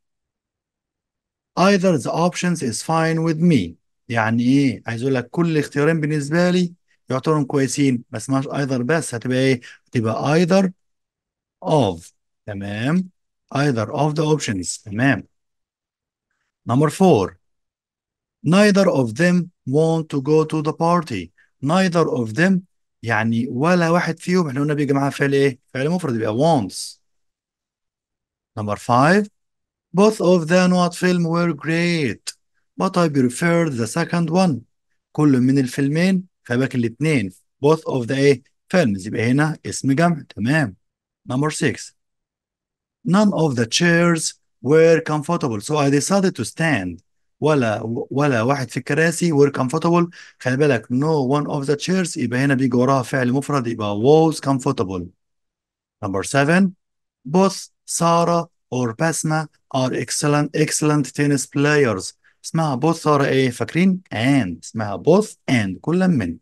Either the options is fine with me. يعني إيه؟ عايز أقول لك كل اختيارين بالنسبة لي يعتبرهم كويسين ما اسمهاش ايذر بس هتبقى ايه هتبقى ايذر اوف تمام either of the options تمام نمبر four neither of them want to go to the party neither of them يعني ولا واحد فيهم احنا قلنا بيجي معاها فعل ايه فعل مفرد يبقى wants نمبر five both of the not film were great but I prefer the second one كل من الفيلمين الاثنين both of the films يبقى هنا اسم جمع تمام number 6 none of the chairs were comfortable so I decided to stand ولا ولا واحد في الكراسي were comfortable خلي بالك no one of the chairs يبقى هنا بيجي وراها فعل مفرد يبقى was comfortable number 7 both Sarah or Basma are excellent excellent tennis players اسمها both ثغرة ايه فاكرين and اسمها both and كل من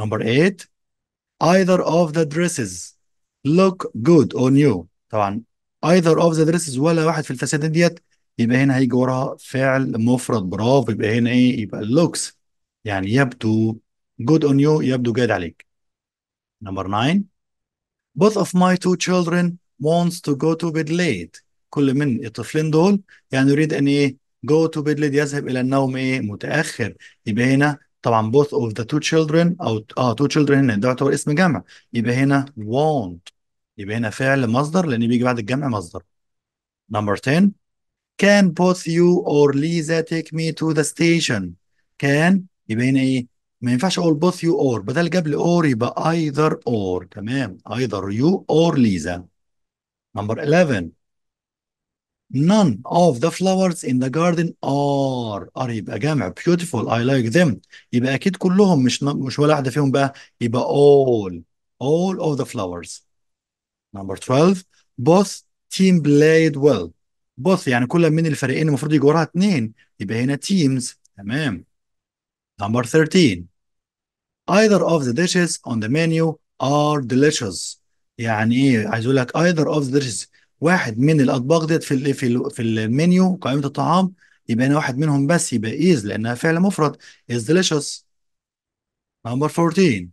number 8 either of the dresses look good on you طبعا either of the dresses ولا واحد في الفساتين ديت يبقى هنا هيجي وراها فعل مفرد برافو يبقى هنا ايه يبقى looks يعني يبدو good on you يبدو جاد عليك number 9 both of my two children wants to go to bed late كل من الطفلين دول يعني يريد ان ايه go to bed late يذهب الى النوم ايه متاخر يبقى هنا طبعا both of the two children او اه two children هنا ده يعتبر اسم جمع يبقى هنا won't يبقى هنا فعل مصدر لان بيجي بعد الجمع مصدر number 10 can both you or Lisa take me to the station can يبقى هنا ايه ما ينفعش اقول both you or بدل جاب لي or يبقى either or تمام either you or Lisa number 11 none of the flowers in the garden are are يبقى جامع beautiful I like them يبقى اكيد كلهم مش مش ولا واحده فيهم بقى يبقى all all of the flowers number 12 both team played well both يعني كل من الفريقين المفروض يجي وراها اتنين يبقى هنا teams تمام number 13 either of the dishes on the menu are delicious يعني ايه عايز اقول لك either of the dishes واحد من الاطباق ديت في في في المنيو قائمه الطعام يبقى انا واحد منهم بس يبقى ايز لانها فعل مفرد is delicious number 14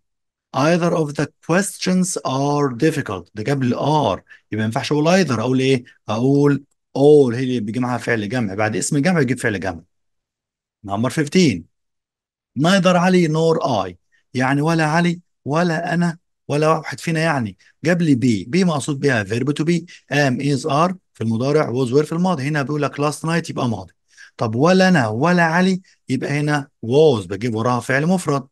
either of the questions are difficult ده جاب ال are يبقى ما ينفعش اقول either اقول ايه اقول all هي اللي بيجمعها فعل جمع بعد اسم الجمع يجيب فعل جمع number 15 neither علي nor I يعني ولا علي ولا انا ولا واحد فينا يعني جاب لي بي بي مقصود بيها فيرب تو بي ام از ار في المضارع ووز وير في الماضي هنا بيقول لك لاست نايت يبقى ماضي طب ولا انا ولا علي يبقى هنا ووز بجيب وراها فعل مفرد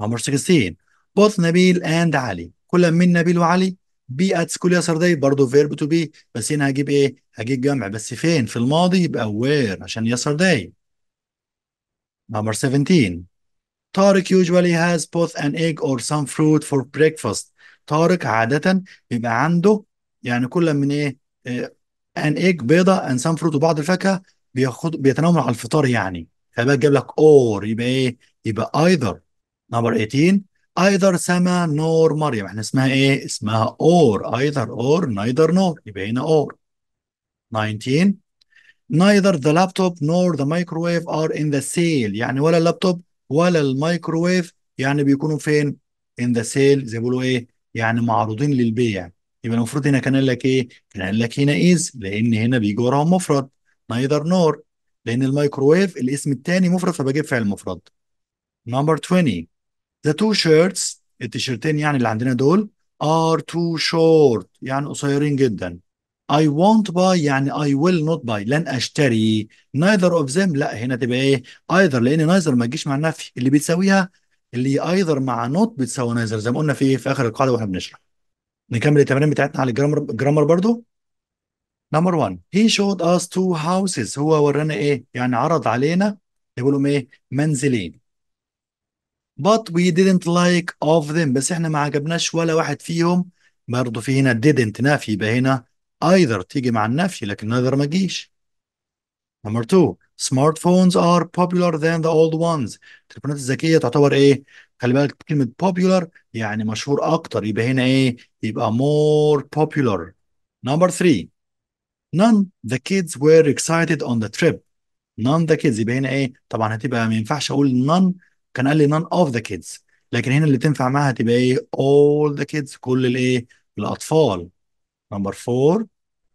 نمبر 16 بوث نبيل اند علي كل من نبيل وعلي بي ات سكول ياسر داي برضه فيرب تو بي بس هنا هجيب ايه؟ هجيب جمع بس فين؟ في الماضي يبقى وير عشان ياسر داي نمبر 17 طارق usually has both an egg or some fruit for breakfast. طارق عادة بيبقى عنده يعني كل من ايه an egg بيضة and some fruit وبعض الفاكهة بياخد بيتناول على الفطار يعني فبقى جاب لك or يبقى ايه؟ يبقى either number 18 either سما nor مريم احنا اسمها ايه؟ اسمها or either or neither nor يبقى هنا or 19 neither the laptop nor the microwave are in the sale يعني ولا اللابتوب ولا المايكروويف يعني بيكونوا فين؟ ان ذا سيل زي بيقولوا ايه؟ يعني معروضين للبيع يبقى المفروض هنا كان قال لك ايه؟ كان قال لك هنا از لان هنا بيجي وراهم مفرد نايذر نور لان المايكروويف الاسم الثاني مفرد فبجيب فعل مفرد. نمبر 20 ذا تو شيرتس التيشيرتين يعني اللي عندنا دول ار تو شورت يعني قصيرين جدا I won't buy يعني I will not buy لن اشتري neither of them لا هنا تبقى ايه either لان neither ما تجيش مع النفي اللي بتساويها اللي either مع not بتساوي neither زي ما قلنا في ايه في اخر القاعده واحنا بنشرح نكمل التمارين بتاعتنا على الجرامر الجرامر برضو نمبر 1 he showed us two houses هو ورانا ايه يعني عرض علينا يقولوا ايه منزلين but we didn't like of them بس احنا ما عجبناش ولا واحد فيهم برضه في هنا didn't نفي يبقى هنا either تيجي مع النفي لكن neither ما تجيش نمبر 2 smartphones are popular than the old ones التليفونات الذكيه تعتبر ايه خلي بالك كلمه popular يعني مشهور اكتر يبقى هنا ايه يبقى more popular number 3 none the kids were excited on the trip none the kids يبقى هنا ايه طبعا هتبقى ما ينفعش اقول none كان قال لي none of the kids لكن هنا اللي تنفع معاها تبقى ايه all the kids كل الايه الاطفال نمبر 4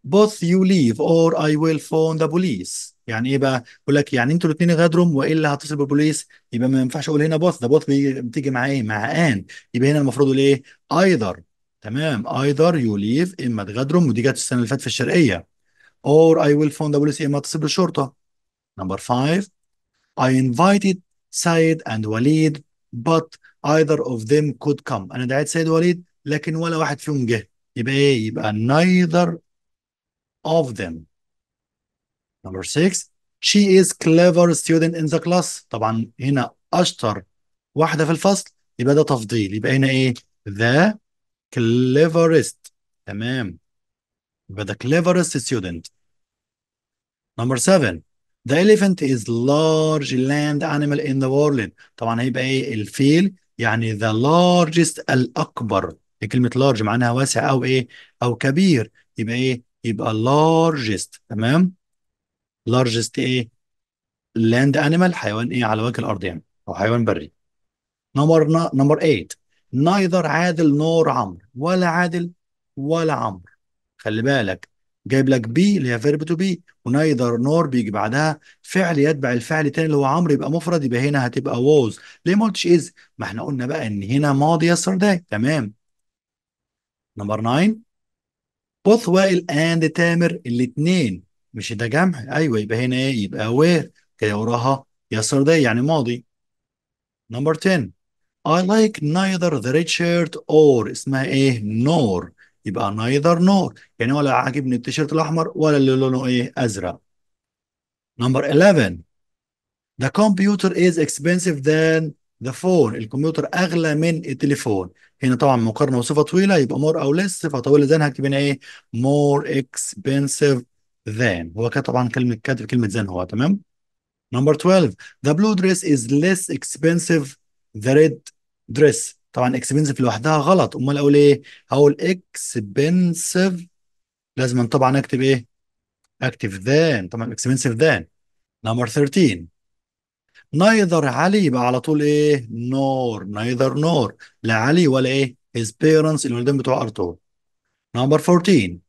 both you leave or I will phone the police يعني ايه بقى بقول لك يعني انتوا الاثنين غادروا والا هتصل بالبوليس يبقى ما ينفعش اقول هنا both ده both بتيجي مع ايه مع ان يبقى هنا المفروض ايه either تمام either you leave اما تغادروا ودي جت السنه اللي فاتت في الشرقيه or I will phone the police اما تصل بالشرطه نمبر 5 I invited سيد and وليد but either of them could come انا دعيت سيد وليد لكن ولا واحد فيهم جه يبقى ايه يبقى neither of them number 6 she is clever student in the class طبعا هنا اشطر واحده في الفصل يبقى ده تفضيل يبقى هنا ايه the cleverest تمام يبقى the cleverest student number 7 The elephant is large land animal in the world. طبعا هيبقى ايه الفيل يعني the largest الأكبر كلمه لارج معناها واسع او ايه او كبير يبقى ايه يبقى لارجست تمام لارجست ايه لاند أنيمال حيوان ايه على وجه الارض يعني او حيوان بري نمبر نمبر 8 نايذر عادل نور عمرو ولا عادل ولا عمرو خلي بالك جايب لك بي اللي هي فيرب تو بي ونايذر نور بيجي بعدها فعل يتبع الفعل الثاني اللي هو عمرو يبقى مفرد يبقى هنا هتبقى ووز ليه ما قلتش از ما احنا قلنا بقى ان هنا ماضي يسترداي تمام نمبر 9 بوث وائل اند تامر الاثنين مش ده جمع ايوه يبقى هنا ايه يبقى وير كده وراها يسر ده يعني ماضي نمبر 10 I like neither the red shirt or اسمها ايه نور يبقى neither nor يعني ولا عاجبني التيشيرت الاحمر ولا اللي لونه ايه ازرق نمبر 11 The computer is expensive than ذا فون الكمبيوتر اغلى من التليفون هنا طبعا مقارنه وصفه طويله يبقى مور او ليس صفه طويله زين هكتب هنا ايه مور اكسبنسيف ذان هو كده طبعا كلمه كاتب كلمه ذان هو تمام نمبر 12 the blue dress is less expensive the red dress طبعا expensive لوحدها غلط امال اقول ايه هقول expensive لازم طبعا اكتب ايه اكتب than طبعا expensive than number 13 نايذر علي يبقى على طول ايه نور نايذر نور لا علي ولا ايه his parents الوالدين بتوع ارطغرل نمبر 14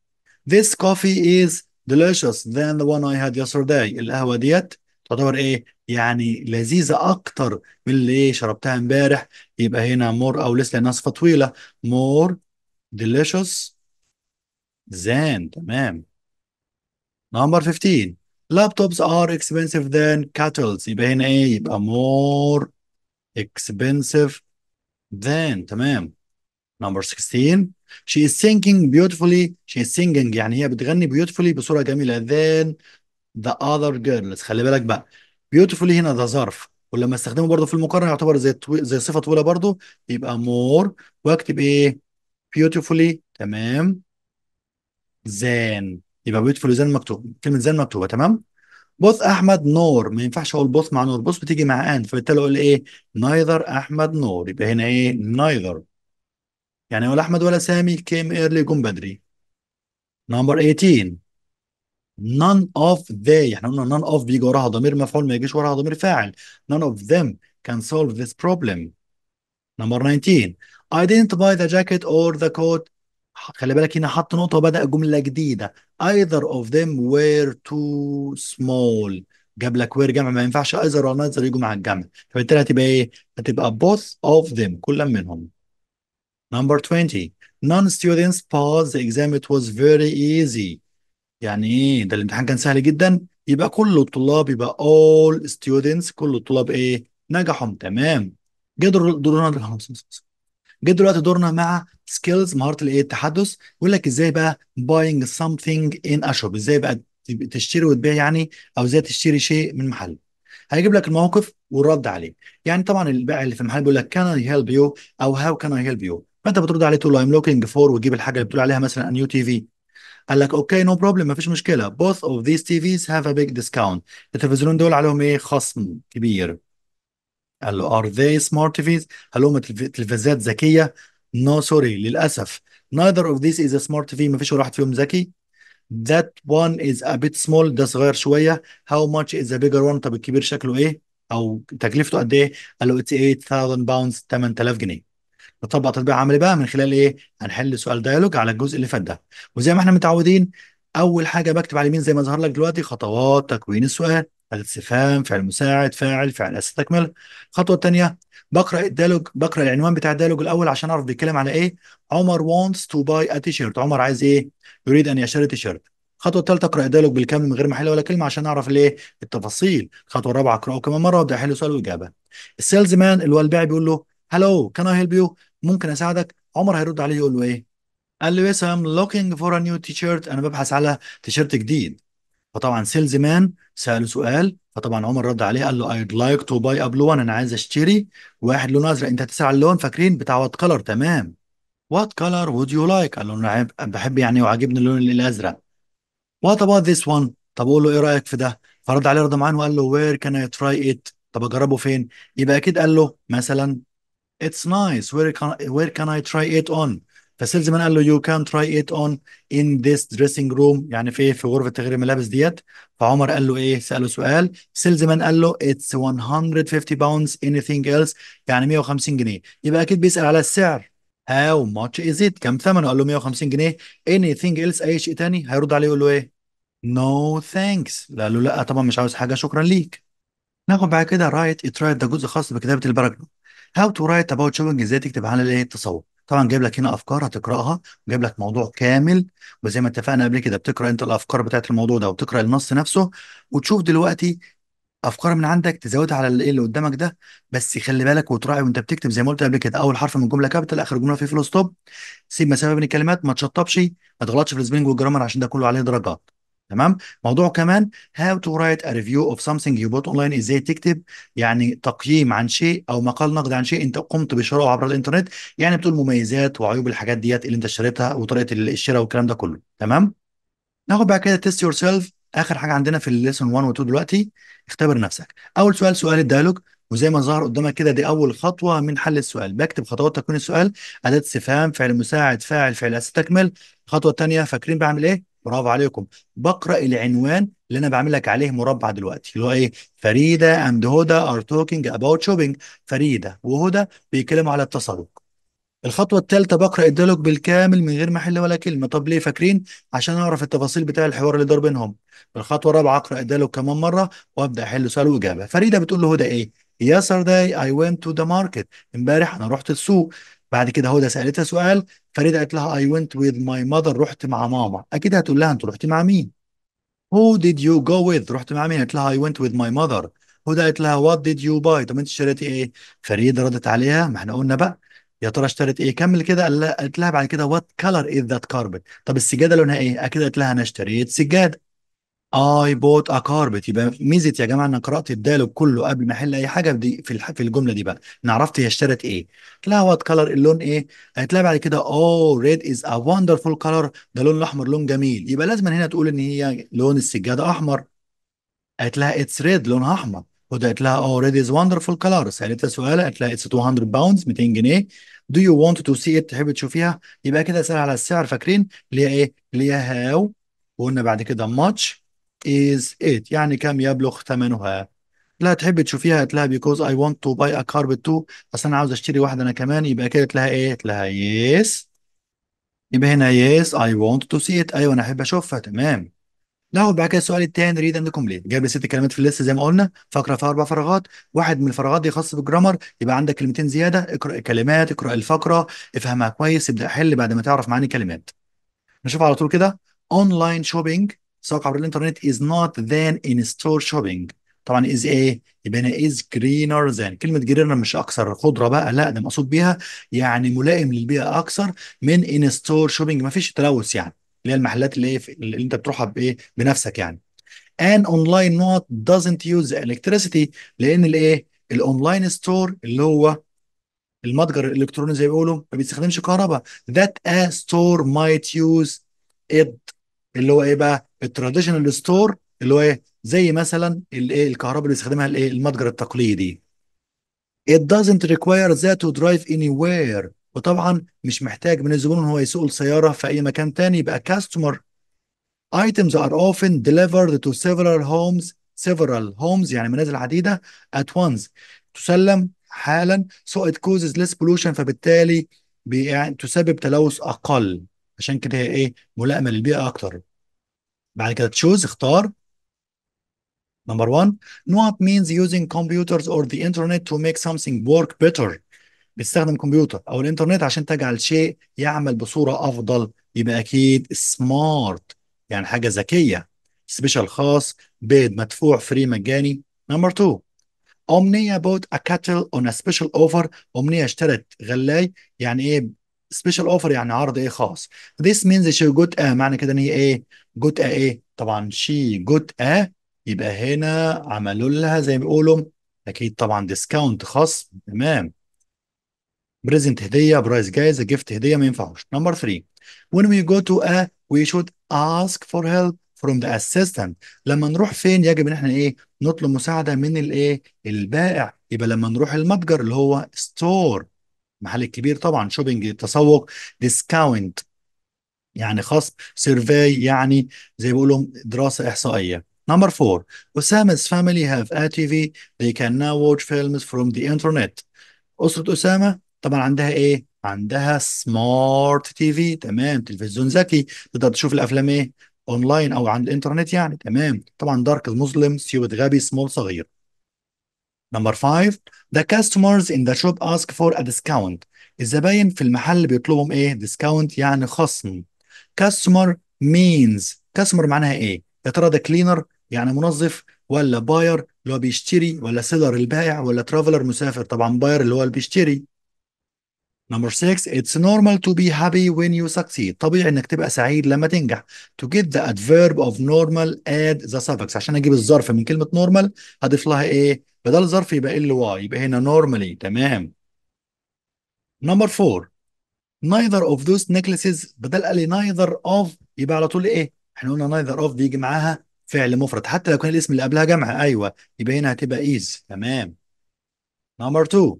this coffee is delicious than the one I had yesterday القهوة ديت تعتبر ايه يعني لذيذة اكتر من اللي ايه شربتها امبارح يبقى هنا more او لسه لانها صفة طويلة more delicious than تمام نمبر 15 laptops are expensive than kettles يبقى هنا ايه يبقى more expensive than تمام نمبر 16 she is singing beautifully she is singing يعني هي بتغني beautifully بصوره جميله than the other girls خلي بالك بقى beautifully هنا ده ظرف ولما استخدمه برضه في المقارنه يعتبر زي طوي... زي صفه طويله برضه يبقى more واكتب ايه beautifully تمام than يبقى بيوتيفول زي المكتوب كلمه زي المكتوبه تمام بوث احمد نور ما ينفعش اقول بوث مع نور بوث بتيجي مع ان فبالتالي اقول ايه نايذر احمد نور يبقى هنا ايه نايذر يعني ولا احمد ولا سامي كيم ايرلي جم بدري نمبر 18 none of they احنا قلنا none of بيجي وراها ضمير مفعول ما يجيش وراها ضمير فاعل none of them can solve this problem نمبر 19 I didn't buy the jacket or the coat خلي بالك هنا حط نقطة وبدأ جملة جديدة either of them were too small جاب لك وير جمع ما ينفعش either ولا neither يجوا مع الجمع فبالتالي هتبقى ايه؟ هتبقى both of them كل منهم number 20 non students باز the exam it was very easy يعني ايه ده الامتحان كان سهل جدا يبقى كل الطلاب يبقى all students كل الطلاب ايه نجحوا تمام جه دورنا جه دلوقتي دورنا مع سكيلز مهاره الايه التحدث يقول لك ازاي بقى باينج سمثينج ان اشوب ازاي بقى تشتري وتبيع يعني او ازاي تشتري شيء من محل هيجيب لك الموقف والرد عليه يعني طبعا البائع اللي في المحل بيقول لك كان اي هيلب يو او هاو كان اي هيلب يو فانت بترد عليه تقول له ايم لوكينج فور وتجيب الحاجه اللي بتقول عليها مثلا نيو تي في قال لك اوكي نو بروبلم مفيش مشكله اوف ذيس تي فيز هاف ا بيج ديسكاونت التلفزيون دول عليهم ايه خصم كبير قال له ار ذي سمارت تي فيز هل هم تلفزيات ذكيه نو سوري للاسف neither of these is a smart TV ما فيش ولا واحد فيهم ذكي that one is a bit small ده صغير شويه how much is the bigger one طب الكبير شكله ايه او تكلفته قد ايه قال له it's 8000 pounds 8000 جنيه نطبق تطبيق عملي إيه بقى من خلال ايه هنحل سؤال ديالوج على الجزء اللي فات ده وزي ما احنا متعودين اول حاجه بكتب على اليمين زي ما ظهر لك دلوقتي خطوات تكوين السؤال استفهام فعل مساعد فاعل فعل اساسي تكمل. الخطوه الثانيه بقرا الديالوج بقرا العنوان بتاع الديالوج الاول عشان اعرف بيتكلم على ايه عمر wants to buy a t-shirt عمر عايز ايه يريد ان يشتري تيشيرت الخطوه الثالثه اقرا الديالوج بالكامل من غير ما احل ولا كلمه عشان اعرف الايه التفاصيل الخطوه الرابعه اقراه كمان مره وابدا احل سؤال واجابه السيلز مان اللي هو البيع بيقول له هلو كان اي هيلب يو ممكن اساعدك عمر هيرد عليه يقول له ايه قال له يس ام لوكينج فور ا نيو تيشيرت انا ببحث على تيشيرت جديد فطبعا سيلز مان ساله سؤال فطبعا عمر رد عليه قال له I'd like to buy a blue one انا عايز اشتري واحد لونه ازرق انت هتسال على اللون فاكرين بتاع وات كلر تمام وات كلر would you like قال له انا بحب يعني وعاجبني اللون الازرق وات about this one طب قول له ايه رايك في ده فرد عليه رضا معان وقال له وير كان اي تراي ات طب اجربه فين يبقى اكيد قال له مثلا اتس نايس وير كان وير كان اي تراي ات اون فسيلز مان قال له يو كان تراي ات اون ان ذيس دريسنج روم يعني في إيه؟ في غرفه تغيير الملابس ديت فعمر قال له ايه ساله سؤال سيلز مان قال له اتس 150 باوندز ثينج ايلس يعني 150 جنيه يبقى اكيد بيسال على السعر هاو ماتش از ات كم ثمنه قال له 150 جنيه اني ثينج ايلس اي شيء تاني هيرد عليه يقول له ايه نو no ثانكس قال له لا طبعا مش عاوز حاجه شكرا ليك ناخد بعد كده رايت اترايت ده جزء خاص بكتابه الباراجراف هاو تو رايت اباوت شوبنج ازاي تكتب عن الايه التسوق طبعا جايب لك هنا افكار هتقراها وجايب لك موضوع كامل وزي ما اتفقنا قبل كده بتقرا انت الافكار بتاعت الموضوع ده وتقرا النص نفسه وتشوف دلوقتي افكار من عندك تزودها على إيه اللي قدامك ده بس خلي بالك وتراعي وانت بتكتب زي ما قلت قبل كده اول حرف من الجمله كابيتال اخر جمله فيه فول ستوب سيب مسافه بين الكلمات ما تشطبش ما تغلطش في السبيلنج والجرامر عشان ده كله عليه درجات تمام موضوع كمان هاو تو رايت ا ريفيو اوف سمثينج يو بوت اونلاين ازاي تكتب يعني تقييم عن شيء او مقال نقد عن شيء انت قمت بشراءه عبر الانترنت يعني بتقول مميزات وعيوب الحاجات ديت اللي انت اشتريتها وطريقه الشراء والكلام ده كله تمام ناخد بقى كده تيست يور سيلف اخر حاجه عندنا في الليسون 1 و2 دلوقتي اختبر نفسك اول سؤال سؤال الديالوج وزي ما ظهر قدامك كده دي اول خطوه من حل السؤال بكتب خطوات تكوين السؤال اداه استفهام فعل مساعد فاعل فعل استكمل الخطوه الثانيه فاكرين بعمل ايه برافو عليكم بقرا العنوان اللي انا بعمل لك عليه مربع دلوقتي اللي هو ايه فريده اند هدى ار توكينج اباوت شوبينج فريده وهدى بيتكلموا على التسوق الخطوه الثالثه بقرا الديالوج بالكامل من غير محل ولا كلمه طب ليه فاكرين عشان اعرف التفاصيل بتاع الحوار اللي دار بينهم الخطوه الرابعه اقرا الديالوج كمان مره وابدا احل سؤال واجابه فريده بتقول له هدى ايه yesterday I went to the market امبارح انا رحت السوق بعد كده هدى سالتها سؤال فريده قالت لها اي ونت وذ ماي ماذر رحت مع ماما اكيد هتقول لها انت رحت مع مين هو ديد يو جو وذ رحت مع مين قالت لها اي ونت وذ ماي ماذر هدى قالت لها وات ديد يو باي طب انت اشتريتي ايه فريده ردت عليها ما احنا قلنا بقى يا ترى اشتريت ايه كمل كده قالت لها بعد كده وات كلر از ذات كاربت طب السجاده لونها ايه اكيد قالت لها انا اشتريت سجاده I آه، bought a carpet يبقى ميزه يا جماعه ان قرات الديالوج كله قبل ما احل اي حاجه في الح... في الجمله دي بقى انا عرفت هي اشترت ايه لها وات كلر اللون ايه قالت لها بعد كده اوه ريد از ا وندرفول كلر ده لون الاحمر لون جميل يبقى لازم هنا تقول ان هي لون السجاده احمر قالت لها اتس ريد لونها احمر وده قالت لها اوه ريد از وندرفول كلر سالتها سؤال قالت لها اتس 200 باوندز 200 جنيه دو يو want تو سي ات تحب تشوفيها يبقى كده سال على السعر فاكرين اللي هي ايه اللي هي هاو وقلنا بعد كده ماتش is it يعني كم يبلغ ثمنها لا تحب تشوفيها هات لها because I want to buy a car with two اصل انا عاوز اشتري واحده انا كمان يبقى كده لها ايه؟ قلت لها yes يبقى هنا yes I want to see it ايوه انا احب اشوفها تمام لا بعد كده السؤال الثاني ريد اند كومبليت جاب لي ست كلمات في الليست زي ما قلنا فقره فيها اربع فراغات واحد من الفراغات دي خاص بالجرامر يبقى عندك كلمتين زياده اقرا الكلمات اقرا الفقره افهمها كويس ابدا حل بعد ما تعرف معاني الكلمات نشوف على طول كده اونلاين شوبينج سوق عبر الانترنت is not than in store shopping طبعا is ايه؟ يبقى هنا is greener than كلمة greener مش أكثر خضرة بقى لا ده مقصود بيها يعني ملائم للبيئة أكثر من in store shopping مفيش تلوث يعني اللي هي المحلات اللي, اللي انت بتروحها بايه بنفسك يعني an online not doesn't use electricity لان الايه الاونلاين ستور اللي هو المتجر الالكتروني زي ما بيقولوا ما بيستخدمش كهرباء that a store might use it اللي هو ايه بقى التراديشنال ستور اللي هو ايه زي مثلا الايه الكهرباء اللي بيستخدمها الايه المتجر التقليدي it doesn't require that to drive anywhere وطبعا مش محتاج من الزبون ان هو يسوق السياره في اي مكان تاني يبقى كاستمر items are often delivered to several homes several homes يعني منازل عديده at once تسلم حالا so it causes less pollution فبالتالي يعني تسبب تلوث اقل عشان كده هي ايه ملائمه للبيئه اكتر بعد كده تشوز اختار نمبر 1 نوت مينز يوزنج كمبيوترز اور ذا انترنت تو ميك سامثينج ورك بيتر بتستخدم كمبيوتر او الانترنت عشان تجعل شيء يعمل بصوره افضل يبقى اكيد سمارت يعني حاجه ذكيه سبيشال خاص بيد مدفوع فري مجاني نمبر 2 امنيه بوت ا كاتل اون ا سبيشال اوفر امنيه اشترت غلاي يعني ايه سبيشال اوفر يعني عرض ايه خاص this means she got a معنى كده ان هي ايه جزء ايه طبعا شي ا يبقى هنا عملوا لها زي ما بيقولوا اكيد طبعا ديسكاونت خصم تمام بريزنت هديه برايس جايز جيفت هديه ما ينفعوش نمبر 3 when we go to a we should ask for help from the assistant لما نروح فين يجب ان احنا ايه نطلب مساعده من الايه البائع يبقى لما نروح المتجر اللي هو ستور محل كبير طبعا شوبينج تسوق ديسكاونت يعني خصم سيرفي يعني زي بيقولوا دراسة إحصائية نمبر four, Osama's family have a TV. They can now watch films from the internet. أسرة أسامة طبعا عندها إيه؟ عندها سمارت تي في تمام تلفزيون ذكي تقدر تشوف الأفلام إيه؟ أونلاين أو عن الإنترنت يعني تمام طبعا دارك مظلم سيوت غبي سمول صغير. نمبر 5 the customers in the shop ask for a discount. الزباين في المحل بيطلبهم إيه؟ ديسكاونت يعني خصم. كاستمر مينز كاستمر معناها ايه يا ترى ده كلينر يعني منظف ولا باير اللي هو بيشتري ولا سيلر البائع ولا ترافلر مسافر طبعا باير اللي هو اللي بيشتري نمبر 6 اتس نورمال تو بي هابي وين يو سكسيد طبيعي انك تبقى سعيد لما تنجح. تو جيت ذا ادفيرب اوف نورمال اد ذا سافكس عشان اجيب الظرف من كلمة نورمال هضيف لها ايه؟ بدل الظرف يبقى ال واي يبقى هنا نورمالي تمام. نمبر 4 neither of those necklaces بدل قال لي neither of يبقى على طول ايه؟ احنا قلنا neither of بيجي معاها فعل مفرد حتى لو كان الاسم اللي قبلها جمع ايوه يبقى هنا هتبقى is تمام. نمبر 2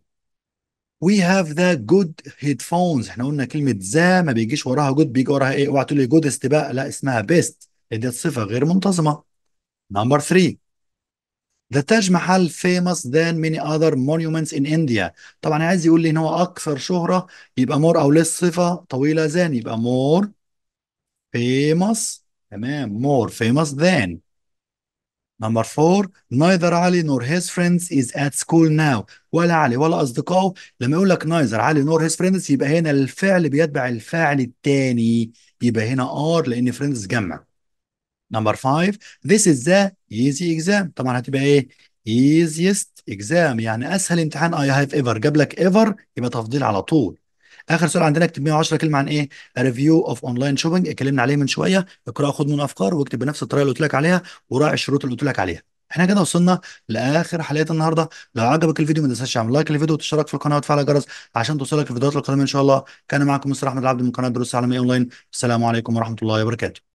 we have the good headphones احنا قلنا كلمه ذا ما بيجيش وراها جود بيجي وراها ايه؟ اوعى تقول لي جودست بقى لا اسمها بيست دي صفه غير منتظمه. نمبر 3 The Taj Mahal famous than many other monuments in India طبعا عايز يقول لي ان هو اكثر شهرة يبقى more او less صفة طويلة than يبقى more famous تمام more famous than Number four, neither علي nor his friends is at school now. ولا علي ولا أصدقائه لما يقول لك neither علي nor his friends يبقى هنا الفعل بيتبع الفاعل الثاني يبقى هنا are لأن friends جمع. نمبر 5 this is the easy exam طبعا هتبقى ايه easiest exam يعني اسهل امتحان I have ever جاب لك ever يبقى تفضيل على طول اخر سؤال عندنا اكتب 110 كلمه عن ايه ريفيو اوف اونلاين شوبينج اتكلمنا عليه من شويه اقرا خد من افكار واكتب بنفس الطريقه اللي قلت لك عليها وراعي الشروط اللي قلت لك عليها احنا كده وصلنا لاخر حلقه النهارده لو عجبك الفيديو ما تنساش تعمل لايك للفيديو وتشترك في القناه وتفعل الجرس عشان توصلك الفيديوهات القادمه ان شاء الله كان معكم مستر احمد العبد من قناه دروس عالميه اونلاين السلام عليكم ورحمه الله وبركاته